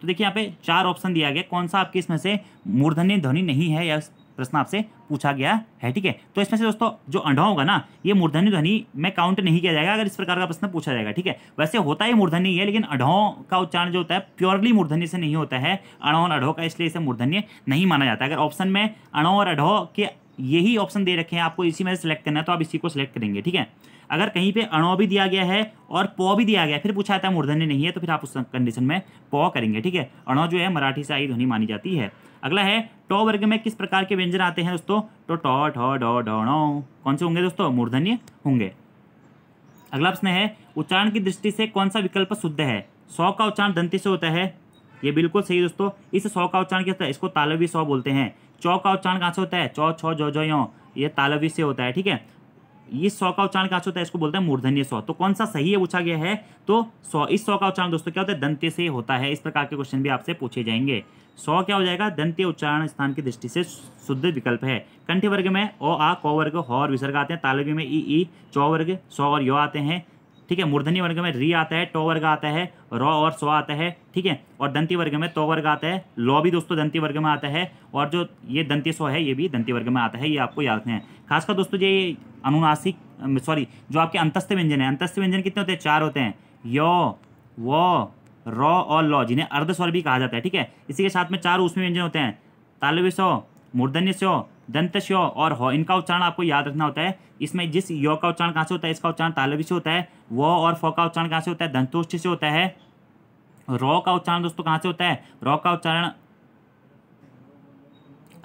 A: तो देखिए यहाँ पे चार ऑप्शन दिया गया कौन सा आपके इसमें से मूर्धन्य ध्वनि नहीं है या प्रश्न आपसे पूछा गया है ठीक है तो इसमें से दोस्तों जो अंडा होगा ना ये मूर्धन्य ध्वनि में काउंट नहीं किया जाएगा अगर इस प्रकार का प्रश्न पूछा जाएगा ठीक है वैसे होता ही मूर्धन्य ही है लेकिन अढ़ो का उच्चारण जो होता है प्योरली मूर्धन्य से नहीं होता है अणो और अढ़ो का इसलिए इसे मूर्धन्य नहीं माना जाता अगर ऑप्शन में अणो और अढ़ो के यही ऑप्शन दे रखे हैं आपको इसी में सेलेक्ट करना है तो आप इसी को सिलेक्ट करेंगे ठीक है अगर कहीं पे अणो भी दिया गया है और पौ भी दिया गया है फिर पूछा जाता है मूर्धन्य नहीं है तो फिर आप उस कंडीशन में पौ करेंगे ठीक है अणो जो है मराठी से आई ध्वनि मानी जाती है अगला है टॉ वर्ग में किस प्रकार के व्यंजन आते हैं दोस्तों तो टॉ ठो डो ढो कौन से होंगे दोस्तों मूर्धन्य होंगे अगला प्रश्न है उच्चारण की दृष्टि से कौन सा विकल्प शुद्ध है सौ का उच्चारण दंती से होता है ये बिल्कुल सही दोस्तों इस सौ का उच्चारण क्या होता है इसको तालवी सौ बोलते हैं चौ का उच्चारण कहाँ से होता है चौ छौ जो जो यो ये तालवी से होता है ठीक है ये सौ का उच्चारण कहाँ से होता है इसको बोलते हैं मूर्धन्य सौ तो कौन सा सही है पूछा गया है तो सौ इस सौ का उच्चारण दोस्तों क्या होता है दंते से होता है इस प्रकार के क्वेश्चन भी आपसे पूछे जाएंगे सौ क्या हो जाएगा दंते उच्चारण स्थान की दृष्टि से शुद्ध विकल्प है कंठ वर्ग में ओ आ कौ वर्ग हौ और विसर्ग आते हैं तालवी में ई ई चौ वर्ग सौ और यो आते हैं ठीक है मूर्धनी वर्ग में री आता है टो वर्ग आता है रॉ और स्व आता है ठीक है और दंती वर्ग में तो वर्ग आता है लॉ भी दोस्तों दंती वर्ग में आता है और जो ये दंती स्व है ये भी दंती वर्ग में आता है ये आपको याद रखना है खासकर दोस्तों ये अनुनासिक सॉरी जो आपके अंतस्थ व्यंजन है अंतस्थ व्यंजन कितने होते हैं चार होते हैं यो वो रॉ और लॉ जिन्हें अर्धस्वर भी कहा जाता है ठीक है इसी के साथ में चार उसमें व्यंजन होते हैं सो मूर्धन्य सो दंत श्यो और हो इनका उच्चारण आपको याद रखना होता है इसमें जिस यो का उच्चारण कहाँ से होता है इसका उच्चारण तालवी से होता है वो और फो का उच्चारण कहाँ से होता है दंतोष्ठ से होता है रॉ का उच्चारण दोस्तों कहाँ से होता है रॉ का उच्चारण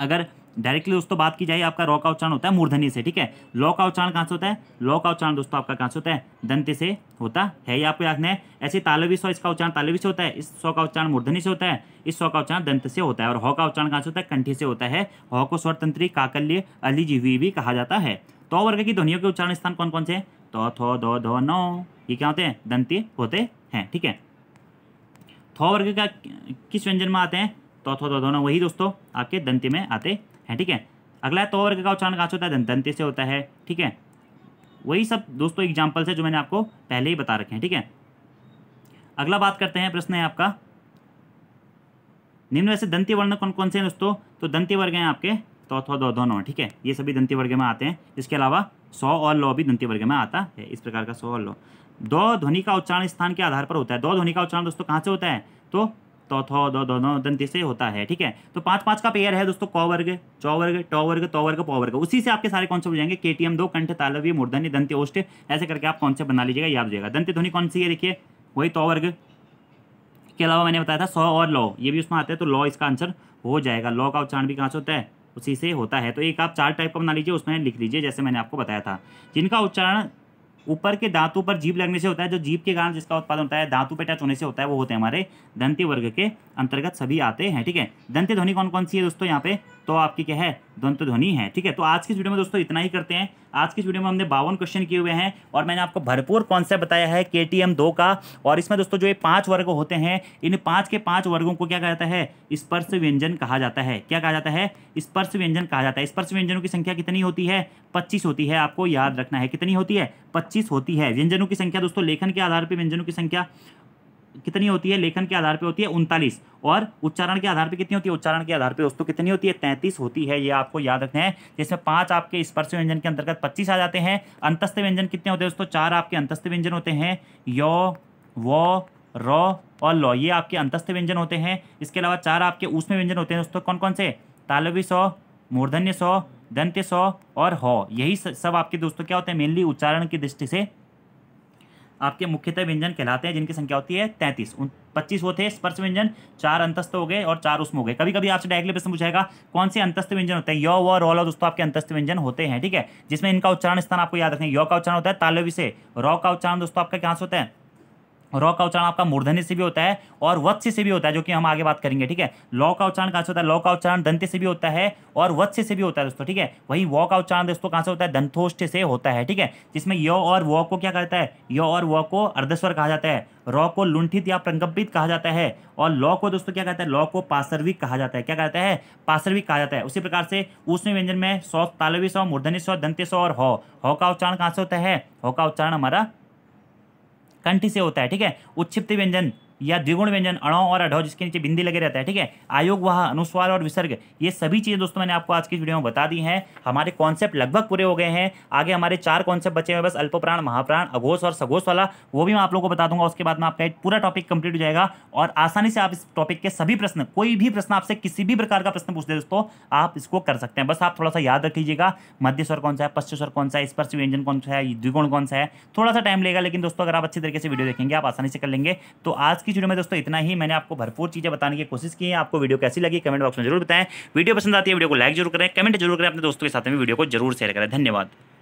A: अगर डायरेक्टली दोस्तों बात की जाए आपका रॉ का उच्चारण होता है मूर्धनी से ठीक है लॉ का उच्चारण कहाँ से होता है लॉ का उच्चारण दोस्तों आपका कहाँ से होता है दंते से होता है ये आपको याद है ऐसे तालवी सौ इसका उच्चारण तालवी से होता है इस सौ का उच्चारण मूर्धनी से होता है इस सौ का उच्चारण दंत से होता है और हौ का उच्चारण कहाँ से होता है कंठी से होता है हौ को स्वरतंत्री काकल्य अलीजीवी भी कहा जाता है तो वर्ग की ध्वनियों के उच्चारण स्थान कौन कौन से तो थो दो धो नौ ये क्या होते हैं दंती होते हैं ठीक है थो वर्ग का किस व्यंजन में आते हैं तो थो दो दोनों वही दोस्तों आपके दंती में आते है ठीक है अगला तो वर्ग का उच्चारण कहाँ से होता है दंतंति से होता है ठीक है वही सब दोस्तों एग्जाम्पल्स है जो मैंने आपको पहले ही बता रखे हैं ठीक है अगला बात करते हैं प्रश्न है आपका निम्न वैसे दंती वर्ण कौन कौन से हैं दोस्तों तो दंती वर्ग हैं आपके तो दो दोनों ठीक है ये सभी दंती वर्ग में आते हैं इसके अलावा सौ और लो भी दंती वर्ग में आता है इस प्रकार का सौ और लो दो ध्वनि का उच्चारण स्थान के आधार पर होता है दो ध्वनि का उच्चारण दोस्तों कहाँ से होता है तो तो थो दो दो दो दंती से होता है ठीक है तो पांच पांच का पेयर है दोस्तों क वर्ग चौ वर्ग टौ वर्ग तो वर्ग पौ वर्ग उसी से आपके सारे कॉन्सेप्ट हो जाएंगे के टी एम दो कंठ तालव्य मूर्धनी दंत ओष्ट ऐसे करके आप कॉन्सेप्ट बना लीजिएगा याद हो जाएगा दंत ध्वनि कौन सी है देखिए वही तो वर्ग के अलावा मैंने बताया था सौ और लॉ ये भी उसमें आता है तो लॉ इसका आंसर हो जाएगा लॉ का उच्चारण भी कहाँ से होता है उसी से होता है तो एक आप चार टाइप का बना लीजिए उसमें लिख लीजिए जैसे मैंने आपको बताया था जिनका उच्चारण ऊपर के दांतों पर जीप लगने से होता है जो जीप के कारण जिसका उत्पादन होता है दांतों पे टच होने से होता है वो होते हैं हमारे दंती वर्ग के अंतर्गत सभी आते हैं ठीक है दंती ध्वनि कौन कौन सी है दोस्तों यहाँ पे तो आपकी क्या है द्वंत तो ध्वनि है ठीक है तो आज की वीडियो में दोस्तों इतना ही करते हैं आज की वीडियो में हमने बावन क्वेश्चन किए हुए हैं और मैंने आपको भरपूर कॉन्सेप्ट बताया है के टी एम दो का और इसमें दोस्तों जो ये पांच वर्ग होते हैं इन पांच के पांच वर्गों को क्या कहा जाता है स्पर्श व्यंजन कहा जाता है क्या कहा जाता है स्पर्श व्यंजन कहा जाता है स्पर्श व्यंजनों की संख्या कितनी होती है पच्चीस होती है आपको याद रखना है कितनी होती है पच्चीस होती है व्यंजनों की संख्या दोस्तों लेखन के आधार पर व्यंजनों की संख्या कितनी होती है लेखन के आधार पे होती है उनतालीस और उच्चारण के आधार पे कितनी होती है उच्चारण के आधार पे दोस्तों कितनी होती है तैंतीस होती है ये आपको याद रखना है जिसमें पांच आपके स्पर्श व्यंजन के अंतर्गत पच्चीस आ जाते हैं अंतस्थ व्यंजन कितने होते हैं दोस्तों चार आपके अंतस्थ व्यंजन होते हैं यो वो रो और लॉ ये आपके अंतस्थ व्यंजन होते हैं इसके अलावा चार आपके ऊष्म व्यंजन होते हैं दोस्तों कौन कौन से तालवी सौ मूर्धन्य सौ दंत्य सौ और हो यही सब आपके दोस्तों क्या होते हैं मेनली उच्चारण की दृष्टि से आपके मुख्यतः व्यंजन कहलाते हैं जिनकी संख्या होती है तैंतीस उन पच्चीस वो थे स्पर्श व्यंजन चार अंतस्थ हो गए और चार उसमें हो गए कभी कभी आपसे डायरेक्टली प्रश्न पूछाएगा कौन से अंतस्थ व्यंजन होते हैं यो व लो दोस्तों आपके अंतस्थ व्यंजन होते हैं ठीक है जिसमें इनका उच्चारण स्थान आपको याद रखें यो का उच्चारण होता है तालवी से रॉ का उच्चारण दोस्तों आपका कहाँ से होता है रॉ का उच्चारण आपका मूर्धन्य से भी होता है और वत्स्य से भी होता है जो कि हम आगे बात करेंगे ठीक है लॉ का उच्चारण कहाँ से होता है लॉ का उच्चारण दंत्य से भी होता है और वत्स्य से भी होता है दोस्तों ठीक है वही वॉ का उच्चारण दोस्तों कहाँ से होता है दंथोष्ठ से होता है ठीक है जिसमें य और व को क्या कहता है य और व को अर्धस्वर कहा जाता है रॉ को लुंठित या प्रकंपित कहा जाता है और लॉ को दोस्तों क्या कहता है लॉ को पासर्विक कहा जाता है क्या कहता है पासर्विक कहा जाता है उसी प्रकार से उसमें व्यंजन में सौ तालवी सौ मूर्धनी सौ दंत्य सौ और हौ हौ का उच्चारण कहाँ से होता है हौ का उच्चारण हमारा कंठी से होता है ठीक है उत्षिप्त व्यंजन या द्विगुण व्यंजन अणो और अढ़ो जिसके नीचे बिंदी लगे रहता है ठीक है आयोग वह अनुस्वार और विसर्ग ये सभी चीज़ें दोस्तों मैंने आपको आज की वीडियो में बता दी हैं हमारे कॉन्सेप्ट लगभग पूरे हो गए हैं आगे हमारे चार कॉन्सेप्ट बचे हुए बस अल्पप्राण महाप्राण अघोष और सघोष वाला वो भी मैं आप लोगों को बता दूंगा उसके बाद में आपका एक पूरा टॉपिक कंप्लीट हो जाएगा और आसानी से आप इस टॉपिक के सभी प्रश्न कोई भी प्रश्न आपसे किसी भी प्रकार का प्रश्न पूछ दे दोस्तों आप इसको कर सकते हैं बस आप थोड़ा सा याद रख लीजिएगा मध्य स्वर कौन सा है पश्चिम स्वर कौन सा है स्पर्श व्यंजन कौन सा है द्विगुण कौन सा है थोड़ा सा टाइम लेगा लेकिन दोस्तों अगर आप अच्छी तरीके से वीडियो देखेंगे आप आसानी से कर लेंगे तो आज की वीडियो में दोस्तों इतना ही मैंने आपको भरपूर चीज़ें बताने की कोशिश की है आपको वीडियो कैसी लगी कमेंट बॉक्स में जरूर बताएं वीडियो पसंद आती है वीडियो को लाइक जरूर करें कमेंट जरूर करें अपने दोस्तों के साथ में वीडियो को जरूर शेयर करें धन्यवाद